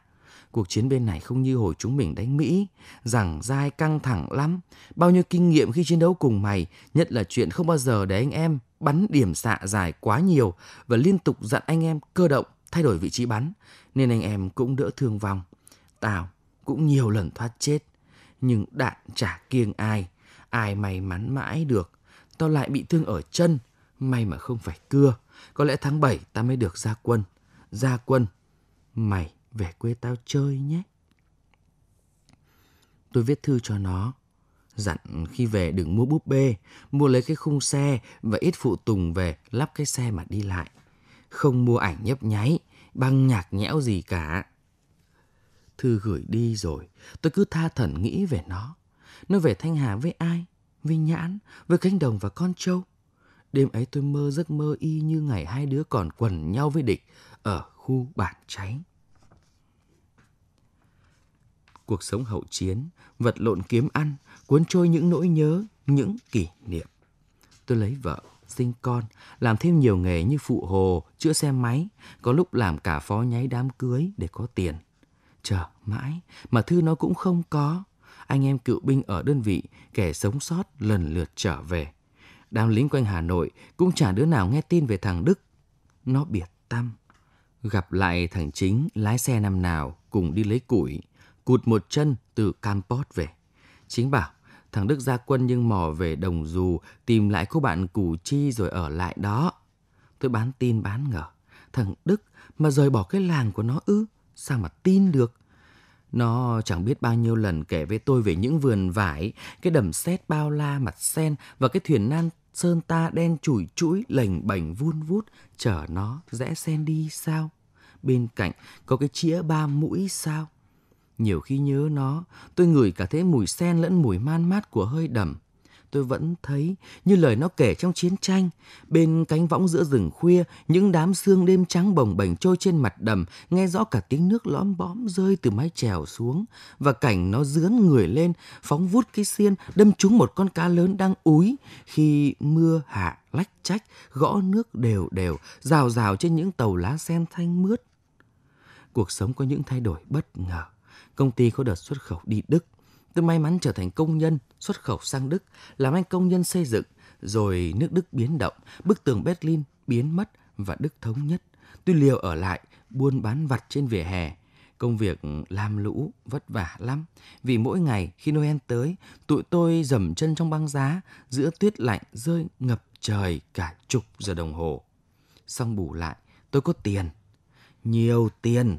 [SPEAKER 3] cuộc chiến bên này không như hồi chúng mình đánh Mỹ, rằng dai căng thẳng lắm, bao nhiêu kinh nghiệm khi chiến đấu cùng mày, nhất là chuyện không bao giờ để anh em bắn điểm xạ dài quá nhiều và liên tục dặn anh em cơ động thay đổi vị trí bắn, nên anh em cũng đỡ thương vong. Tao cũng nhiều lần thoát chết, nhưng đạn chả kiêng ai, ai may mắn mãi được. Tao lại bị thương ở chân, may mà không phải cưa. Có lẽ tháng 7 ta mới được ra quân. Ra quân, mày về quê tao chơi nhé. Tôi viết thư cho nó, dặn khi về đừng mua búp bê, mua lấy cái khung xe và ít phụ tùng về lắp cái xe mà đi lại. Không mua ảnh nhấp nháy, băng nhạc nhẽo gì cả. Thư gửi đi rồi, tôi cứ tha thẩn nghĩ về nó. Nó về Thanh Hà với ai? Với Nhãn, với cánh đồng và con trâu. Đêm ấy tôi mơ giấc mơ y như ngày hai đứa còn quần nhau với địch ở khu bản cháy cuộc sống hậu chiến, vật lộn kiếm ăn, cuốn trôi những nỗi nhớ, những kỷ niệm. Tôi lấy vợ, sinh con, làm thêm nhiều nghề như phụ hồ, chữa xe máy, có lúc làm cả phó nháy đám cưới để có tiền. Chờ mãi mà thư nó cũng không có. Anh em cựu binh ở đơn vị, kẻ sống sót lần lượt trở về. Đám lính quanh Hà Nội cũng chả đứa nào nghe tin về thằng Đức. Nó biệt tâm. Gặp lại thằng chính lái xe năm nào cùng đi lấy củi cụt một chân từ Campot về. Chính bảo, thằng Đức ra quân nhưng mò về đồng dù, tìm lại cô bạn Củ Chi rồi ở lại đó. Tôi bán tin bán ngờ, thằng Đức mà rời bỏ cái làng của nó ư, sao mà tin được. Nó chẳng biết bao nhiêu lần kể với tôi về những vườn vải, cái đầm xét bao la mặt sen và cái thuyền nan sơn ta đen chùi chuỗi lềnh bềnh vun vút chở nó rẽ sen đi sao? Bên cạnh có cái chĩa ba mũi sao? Nhiều khi nhớ nó, tôi ngửi cả thế mùi sen lẫn mùi man mát của hơi đầm. Tôi vẫn thấy, như lời nó kể trong chiến tranh, bên cánh võng giữa rừng khuya, những đám sương đêm trắng bồng bềnh trôi trên mặt đầm, nghe rõ cả tiếng nước lõm bõm rơi từ mái chèo xuống, và cảnh nó dướn người lên, phóng vút cái xiên, đâm trúng một con cá lớn đang úi, khi mưa hạ lách trách, gõ nước đều đều, rào rào trên những tàu lá sen thanh mướt. Cuộc sống có những thay đổi bất ngờ công ty có đợt xuất khẩu đi Đức. Tôi may mắn trở thành công nhân xuất khẩu sang Đức, làm anh công nhân xây dựng, rồi nước Đức biến động, bức tường Berlin biến mất và Đức thống nhất. Tôi liều ở lại, buôn bán vặt trên vỉa hè. Công việc làm lũ vất vả lắm, vì mỗi ngày khi Noel tới, tụi tôi dầm chân trong băng giá, giữa tuyết lạnh rơi ngập trời cả chục giờ đồng hồ. Xong bù lại, tôi có tiền, nhiều tiền.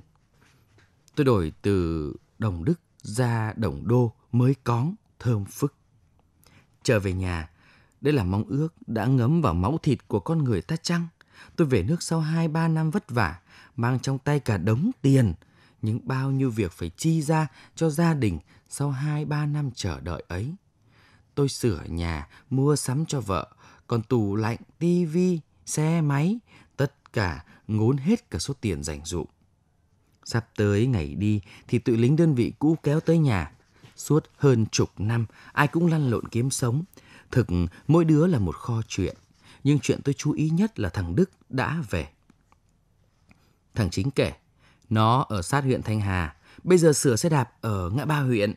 [SPEAKER 3] Tôi đổi từ Đồng Đức ra Đồng Đô mới cón, thơm phức. Trở về nhà, đây là mong ước đã ngấm vào máu thịt của con người ta chăng? Tôi về nước sau 2-3 năm vất vả, mang trong tay cả đống tiền, những bao nhiêu việc phải chi ra cho gia đình sau 2-3 năm chờ đợi ấy. Tôi sửa nhà, mua sắm cho vợ, còn tủ lạnh, tivi, xe máy, tất cả ngốn hết cả số tiền dành dụm. Sắp tới ngày đi thì tụi lính đơn vị cũ kéo tới nhà. Suốt hơn chục năm, ai cũng lăn lộn kiếm sống. Thực, mỗi đứa là một kho chuyện. Nhưng chuyện tôi chú ý nhất là thằng Đức đã về. Thằng Chính kể, nó ở sát huyện Thanh Hà, bây giờ sửa xe đạp ở ngã ba huyện.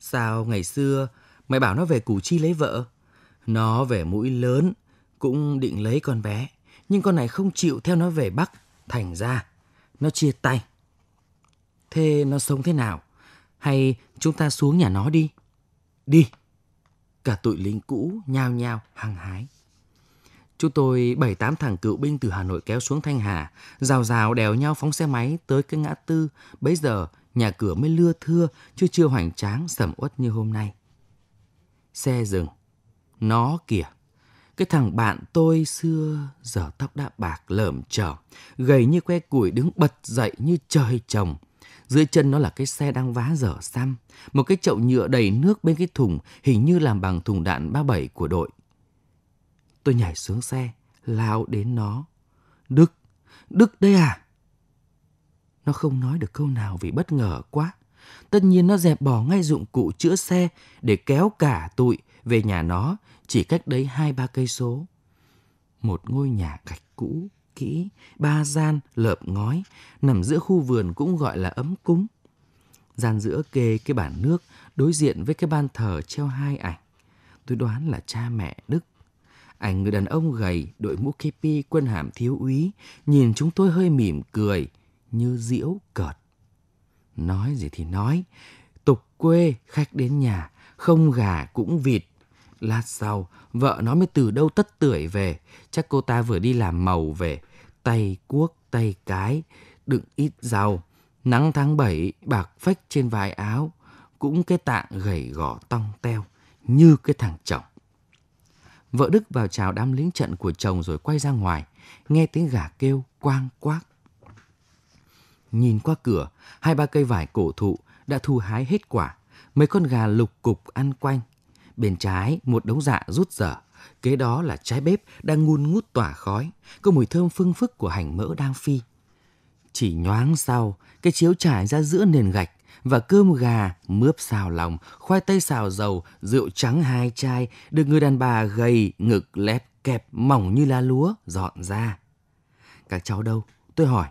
[SPEAKER 3] Sao ngày xưa mày bảo nó về Củ Chi lấy vợ? Nó về mũi lớn, cũng định lấy con bé. Nhưng con này không chịu theo nó về Bắc, thành ra nó chia tay. Thế nó sống thế nào? Hay chúng ta xuống nhà nó đi? Đi! Cả tụi lính cũ nhao nhao hăng hái. Chúng tôi bảy tám thằng cựu binh từ Hà Nội kéo xuống Thanh Hà, rào rào đèo nhau phóng xe máy tới cái ngã tư. Bấy giờ nhà cửa mới lưa thưa, chứ chưa hoành tráng sầm uất như hôm nay. Xe dừng. Nó kìa, cái thằng bạn tôi xưa giờ tóc đã bạc lởm chởm, gầy như que củi đứng bật dậy như trời trồng, dưới chân nó là cái xe đang vá dở xăm, một cái chậu nhựa đầy nước bên cái thùng hình như làm bằng thùng đạn 37 của đội. Tôi nhảy xuống xe, lao đến nó. Đức, Đức đây à? Nó không nói được câu nào vì bất ngờ quá. Tất nhiên nó dẹp bỏ ngay dụng cụ chữa xe để kéo cả tụi về nhà nó chỉ cách đấy hai ba cây số. Một ngôi nhà gạch cũ kỹ, ba gian lợp ngói, nằm giữa khu vườn cũng gọi là ấm cúng. Gian giữa kê cái bản nước đối diện với cái ban thờ treo hai ảnh. Tôi đoán là cha mẹ Đức. Ảnh người đàn ông gầy, đội mũ kepi quân hàm thiếu úy, nhìn chúng tôi hơi mỉm cười, như diễu cợt. Nói gì thì nói, tục quê khách đến nhà, không gà cũng vịt. Lát sau, vợ nó mới từ đâu tất tưởi về, chắc cô ta vừa đi làm màu về, tay cuốc tay cái, đựng ít rau. Nắng tháng bảy bạc phách trên vai áo, cũng cái tạng gầy gò tong teo, như cái thằng chồng. Vợ Đức vào chào đám lính trận của chồng rồi quay ra ngoài, nghe tiếng gà kêu quang quác. Nhìn qua cửa, hai ba cây vải cổ thụ đã thu hái hết quả, mấy con gà lục cục ăn quanh. Bên trái một đống dạ rút dở, Kế đó là trái bếp đang ngun ngút tỏa khói, có mùi thơm phương phức của hành mỡ đang phi. Chỉ nhoáng sau, cái chiếu trải ra giữa nền gạch và cơm gà, mướp xào lòng, khoai tây xào dầu, rượu trắng hai chai được người đàn bà gầy, ngực lép kẹp mỏng như lá lúa dọn ra. Các cháu đâu? Tôi hỏi.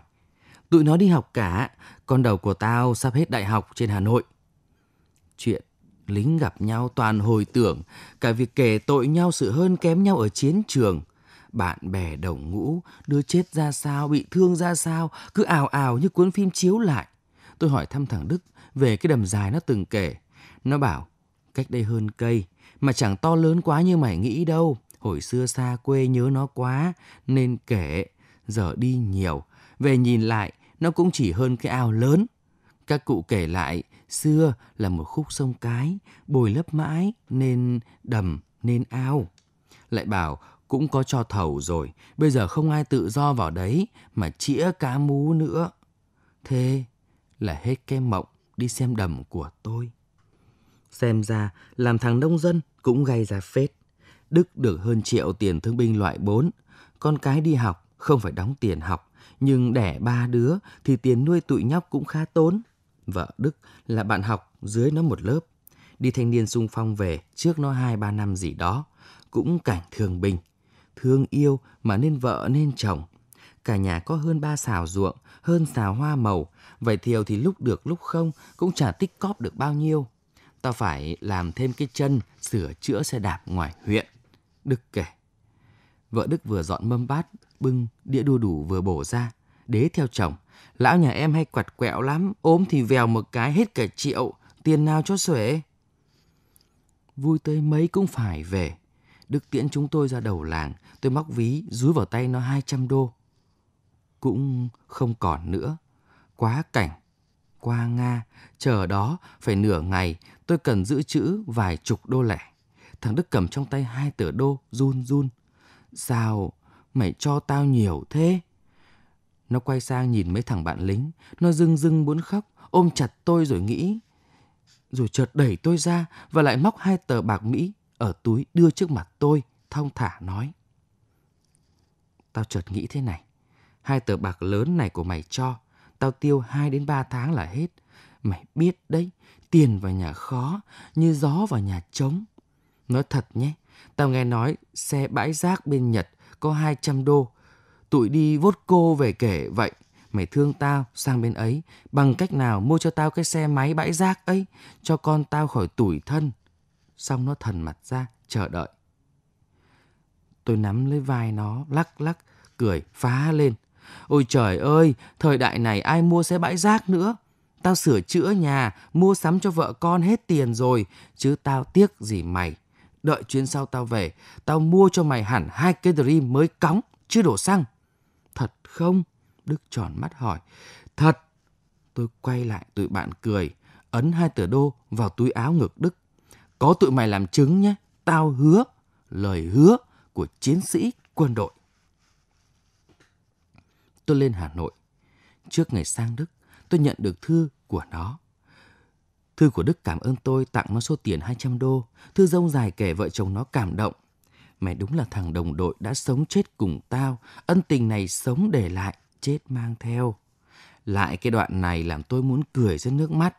[SPEAKER 3] Tụi nó đi học cả, con đầu của tao sắp hết đại học trên Hà Nội. Chuyện lính gặp nhau toàn hồi tưởng, cả việc kể tội nhau sự hơn kém nhau ở chiến trường. Bạn bè đồng ngũ, đứa chết ra sao, bị thương ra sao, cứ ào ào như cuốn phim chiếu lại. Tôi hỏi thăm thằng Đức về cái đầm dài nó từng kể. Nó bảo, cách đây hơn cây, mà chẳng to lớn quá như mày nghĩ đâu. Hồi xưa xa quê nhớ nó quá, nên kể, giờ đi nhiều. Về nhìn lại, nó cũng chỉ hơn cái ao lớn. Các cụ kể lại, xưa là một khúc sông cái, bồi lấp mãi nên đầm nên ao. Lại bảo cũng có cho thầu rồi, bây giờ không ai tự do vào đấy mà chĩa cá mú nữa. Thế là hết cái mộng đi xem đầm của tôi. Xem ra làm thằng nông dân cũng gây ra phết. Đức được hơn triệu tiền thương binh loại bốn Con cái đi học không phải đóng tiền học, nhưng đẻ ba đứa thì tiền nuôi tụi nhóc cũng khá tốn vợ Đức là bạn học dưới nó một lớp, đi thanh niên sung phong về trước nó 2-3 năm gì đó, cũng cảnh thường bình. Thương yêu mà nên vợ nên chồng. Cả nhà có hơn ba xào ruộng, hơn xào hoa màu, vậy thiều thì lúc được lúc không cũng chả tích cóp được bao nhiêu. Tao phải làm thêm cái chân sửa chữa xe đạp ngoài huyện. Đức kể. Vợ Đức vừa dọn mâm bát, bưng, đĩa đua đủ vừa bổ ra, đế theo chồng – Lão nhà em hay quặt quẹo lắm, ốm thì vèo một cái hết cả triệu, tiền nào cho xuể. Vui tới mấy cũng phải về. Đức tiễn chúng tôi ra đầu làng, tôi móc ví, rúi vào tay nó 200 đô. Cũng không còn nữa. Quá cảnh, qua Nga, chờ đó phải nửa ngày, tôi cần giữ chữ vài chục đô lẻ. Thằng Đức cầm trong tay hai tờ đô, run run. Sao mày cho tao nhiều thế? Nó quay sang nhìn mấy thằng bạn lính, nó rưng rưng muốn khóc, ôm chặt tôi rồi nghĩ. Rồi chợt đẩy tôi ra và lại móc hai tờ bạc Mỹ ở túi đưa trước mặt tôi, thong thả nói. Tao chợt nghĩ thế này, hai tờ bạc lớn này của mày cho, tao tiêu 2 đến 3 tháng là hết. Mày biết đấy, tiền vào nhà khó, như gió vào nhà trống. Nói thật nhé, tao nghe nói xe bãi rác bên Nhật có 200 đô tụi đi vốt cô về kể vậy mày thương tao sang bên ấy bằng cách nào mua cho tao cái xe máy bãi rác ấy cho con tao khỏi tủi thân xong nó thần mặt ra chờ đợi tôi nắm lấy vai nó lắc lắc cười phá lên ôi trời ơi thời đại này ai mua xe bãi rác nữa tao sửa chữa nhà mua sắm cho vợ con hết tiền rồi chứ tao tiếc gì mày đợi chuyến sau tao về tao mua cho mày hẳn hai cái dream mới cóng chứ đổ xăng thật không? Đức tròn mắt hỏi. Thật. Tôi quay lại tụi bạn cười, ấn hai tờ đô vào túi áo ngực Đức. Có tụi mày làm chứng nhé, tao hứa. Lời hứa của chiến sĩ quân đội. Tôi lên Hà Nội. Trước ngày sang Đức, tôi nhận được thư của nó. Thư của Đức cảm ơn tôi tặng nó số tiền 200 đô. Thư dông dài kể vợ chồng nó cảm động Mày đúng là thằng đồng đội đã sống chết cùng tao, ân tình này sống để lại, chết mang theo. Lại cái đoạn này làm tôi muốn cười ra nước mắt.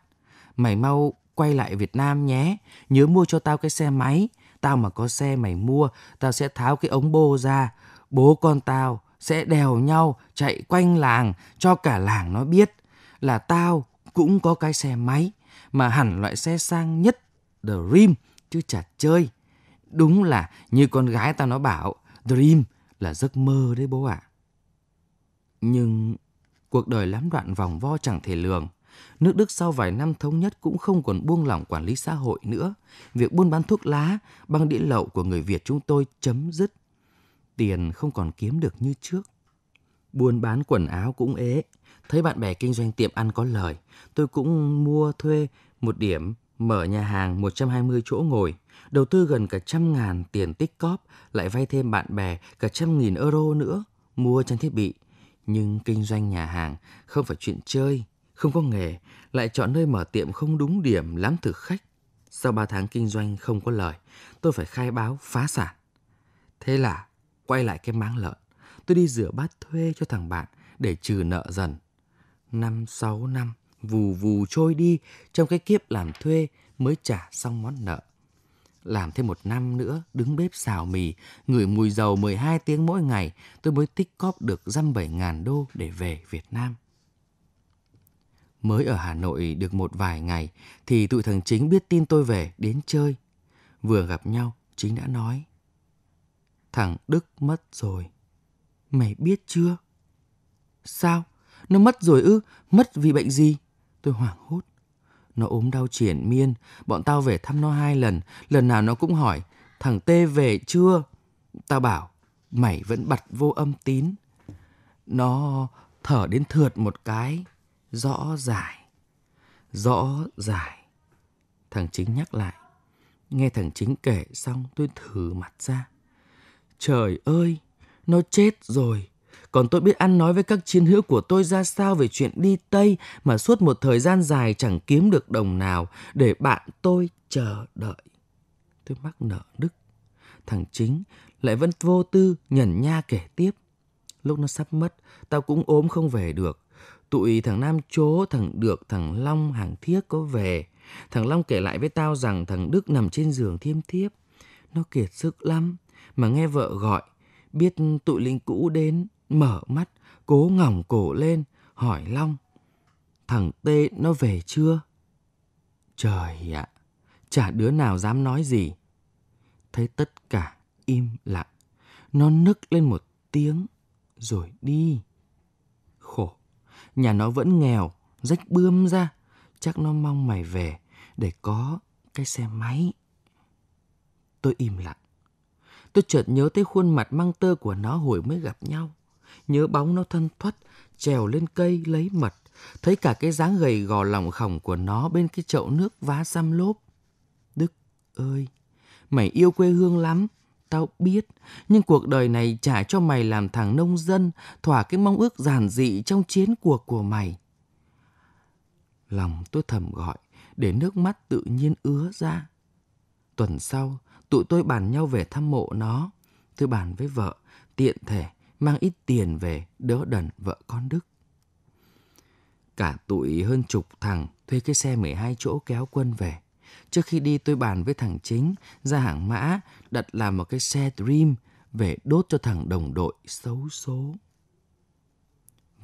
[SPEAKER 3] Mày mau quay lại Việt Nam nhé, nhớ mua cho tao cái xe máy. Tao mà có xe mày mua, tao sẽ tháo cái ống bô ra. Bố con tao sẽ đèo nhau chạy quanh làng cho cả làng nó biết là tao cũng có cái xe máy mà hẳn loại xe sang nhất The Rim chứ chả chơi. Đúng là như con gái tao nó bảo, dream là giấc mơ đấy bố ạ. À. Nhưng cuộc đời lắm đoạn vòng vo chẳng thể lường. Nước Đức sau vài năm thống nhất cũng không còn buông lỏng quản lý xã hội nữa. Việc buôn bán thuốc lá, băng đĩa lậu của người Việt chúng tôi chấm dứt. Tiền không còn kiếm được như trước. Buôn bán quần áo cũng ế. Thấy bạn bè kinh doanh tiệm ăn có lời, tôi cũng mua thuê một điểm mở nhà hàng 120 chỗ ngồi, đầu tư gần cả trăm ngàn tiền tích cóp, lại vay thêm bạn bè cả trăm nghìn euro nữa, mua trang thiết bị. Nhưng kinh doanh nhà hàng không phải chuyện chơi, không có nghề, lại chọn nơi mở tiệm không đúng điểm lắm thực khách. Sau 3 tháng kinh doanh không có lời, tôi phải khai báo phá sản. Thế là quay lại cái máng lợn, tôi đi rửa bát thuê cho thằng bạn để trừ nợ dần. Năm sáu năm vù vù trôi đi trong cái kiếp làm thuê mới trả xong món nợ. Làm thêm một năm nữa, đứng bếp xào mì, ngửi mùi dầu 12 tiếng mỗi ngày, tôi mới tích cóp được dăm bảy ngàn đô để về Việt Nam. Mới ở Hà Nội được một vài ngày thì tụi thằng Chính biết tin tôi về đến chơi. Vừa gặp nhau, Chính đã nói. Thằng Đức mất rồi. Mày biết chưa? Sao? Nó mất rồi ư? Mất vì bệnh gì? Tôi hoảng hốt. Nó ốm đau triển miên, bọn tao về thăm nó hai lần, lần nào nó cũng hỏi, thằng Tê về chưa? Tao bảo, mày vẫn bật vô âm tín. Nó thở đến thượt một cái, rõ giải, rõ giải. Thằng chính nhắc lại, nghe thằng chính kể xong tôi thử mặt ra. Trời ơi, nó chết rồi. Còn tôi biết ăn nói với các chiến hữu của tôi ra sao về chuyện đi Tây mà suốt một thời gian dài chẳng kiếm được đồng nào để bạn tôi chờ đợi. Tôi mắc nợ Đức. Thằng chính lại vẫn vô tư nhẩn nha kể tiếp. Lúc nó sắp mất, tao cũng ốm không về được. Tụi thằng Nam Chố, thằng Được, thằng Long, hàng Thiết có về. Thằng Long kể lại với tao rằng thằng Đức nằm trên giường thiêm thiếp. Nó kiệt sức lắm, mà nghe vợ gọi, biết tụi linh cũ đến, mở mắt, cố ngỏng cổ lên, hỏi Long. Thằng Tê nó về chưa? Trời ạ, chả đứa nào dám nói gì. Thấy tất cả im lặng, nó nức lên một tiếng rồi đi. Khổ, nhà nó vẫn nghèo, rách bươm ra. Chắc nó mong mày về để có cái xe máy. Tôi im lặng. Tôi chợt nhớ tới khuôn mặt mang tơ của nó hồi mới gặp nhau nhớ bóng nó thân thoát trèo lên cây lấy mật, thấy cả cái dáng gầy gò lỏng khỏng của nó bên cái chậu nước vá xăm lốp. Đức ơi, mày yêu quê hương lắm, tao biết, nhưng cuộc đời này trả cho mày làm thằng nông dân, thỏa cái mong ước giản dị trong chiến cuộc của mày. Lòng tôi thầm gọi, để nước mắt tự nhiên ứa ra. Tuần sau, tụi tôi bàn nhau về thăm mộ nó. Tôi bàn với vợ, tiện thể mang ít tiền về đỡ đần vợ con Đức. Cả tụi hơn chục thằng thuê cái xe 12 chỗ kéo quân về. Trước khi đi tôi bàn với thằng chính ra hàng mã đặt làm một cái xe Dream về đốt cho thằng đồng đội xấu số.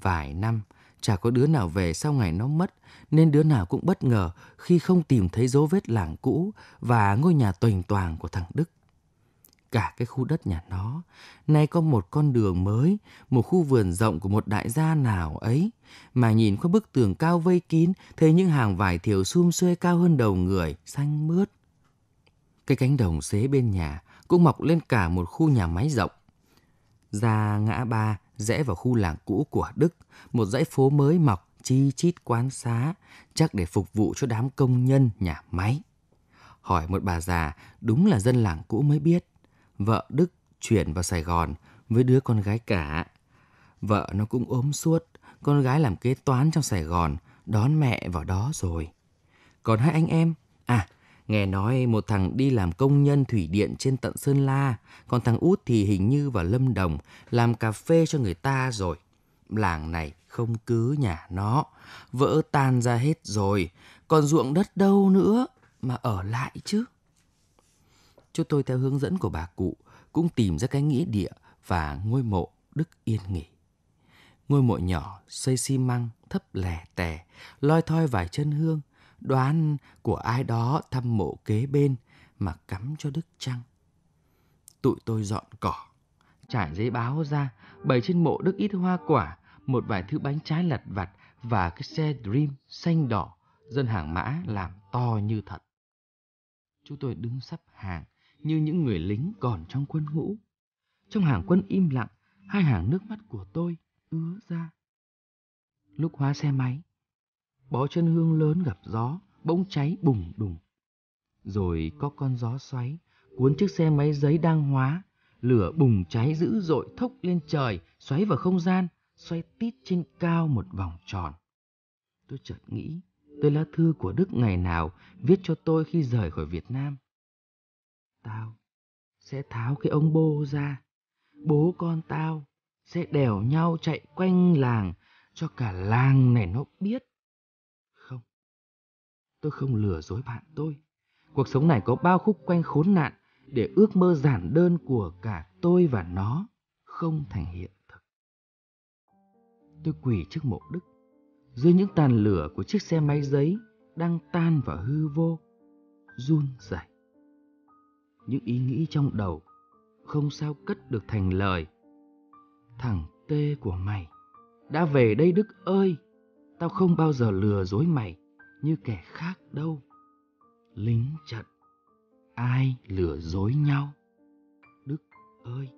[SPEAKER 3] Vài năm, chả có đứa nào về sau ngày nó mất, nên đứa nào cũng bất ngờ khi không tìm thấy dấu vết làng cũ và ngôi nhà tuềnh toàn của thằng Đức cả cái khu đất nhà nó. Nay có một con đường mới, một khu vườn rộng của một đại gia nào ấy. Mà nhìn qua bức tường cao vây kín, thấy những hàng vải thiểu xum xuê cao hơn đầu người, xanh mướt. Cái cánh đồng xế bên nhà cũng mọc lên cả một khu nhà máy rộng. Ra ngã ba, rẽ vào khu làng cũ của Đức, một dãy phố mới mọc chi chít quán xá, chắc để phục vụ cho đám công nhân nhà máy. Hỏi một bà già, đúng là dân làng cũ mới biết vợ Đức chuyển vào Sài Gòn với đứa con gái cả. Vợ nó cũng ốm suốt, con gái làm kế toán trong Sài Gòn, đón mẹ vào đó rồi. Còn hai anh em, à, nghe nói một thằng đi làm công nhân thủy điện trên tận Sơn La, còn thằng út thì hình như vào Lâm Đồng làm cà phê cho người ta rồi. Làng này không cứ nhà nó, vỡ tan ra hết rồi, còn ruộng đất đâu nữa mà ở lại chứ. Chúng tôi theo hướng dẫn của bà cụ cũng tìm ra cái nghĩa địa và ngôi mộ Đức Yên nghỉ. Ngôi mộ nhỏ xây xi măng thấp lẻ tẻ, loi thoi vài chân hương, đoán của ai đó thăm mộ kế bên mà cắm cho Đức Trăng. Tụi tôi dọn cỏ, trải giấy báo ra, bày trên mộ Đức ít hoa quả, một vài thứ bánh trái lặt vặt và cái xe Dream xanh đỏ dân hàng mã làm to như thật. Chúng tôi đứng sắp hàng, như những người lính còn trong quân ngũ. Trong hàng quân im lặng, hai hàng nước mắt của tôi ứa ra. Lúc hóa xe máy, bó chân hương lớn gặp gió, bỗng cháy bùng đùng. Rồi có con gió xoáy, cuốn chiếc xe máy giấy đang hóa, lửa bùng cháy dữ dội thốc lên trời, xoáy vào không gian, xoay tít trên cao một vòng tròn. Tôi chợt nghĩ, tôi lá thư của Đức ngày nào viết cho tôi khi rời khỏi Việt Nam tao sẽ tháo cái ống bô ra. Bố con tao sẽ đèo nhau chạy quanh làng cho cả làng này nó biết. Không, tôi không lừa dối bạn tôi. Cuộc sống này có bao khúc quanh khốn nạn để ước mơ giản đơn của cả tôi và nó không thành hiện thực. Tôi quỳ trước mộ đức, dưới những tàn lửa của chiếc xe máy giấy đang tan vào hư vô, run rẩy những ý nghĩ trong đầu không sao cất được thành lời thằng tê của mày đã về đây đức ơi tao không bao giờ lừa dối mày như kẻ khác đâu lính trận ai lừa
[SPEAKER 2] dối nhau đức ơi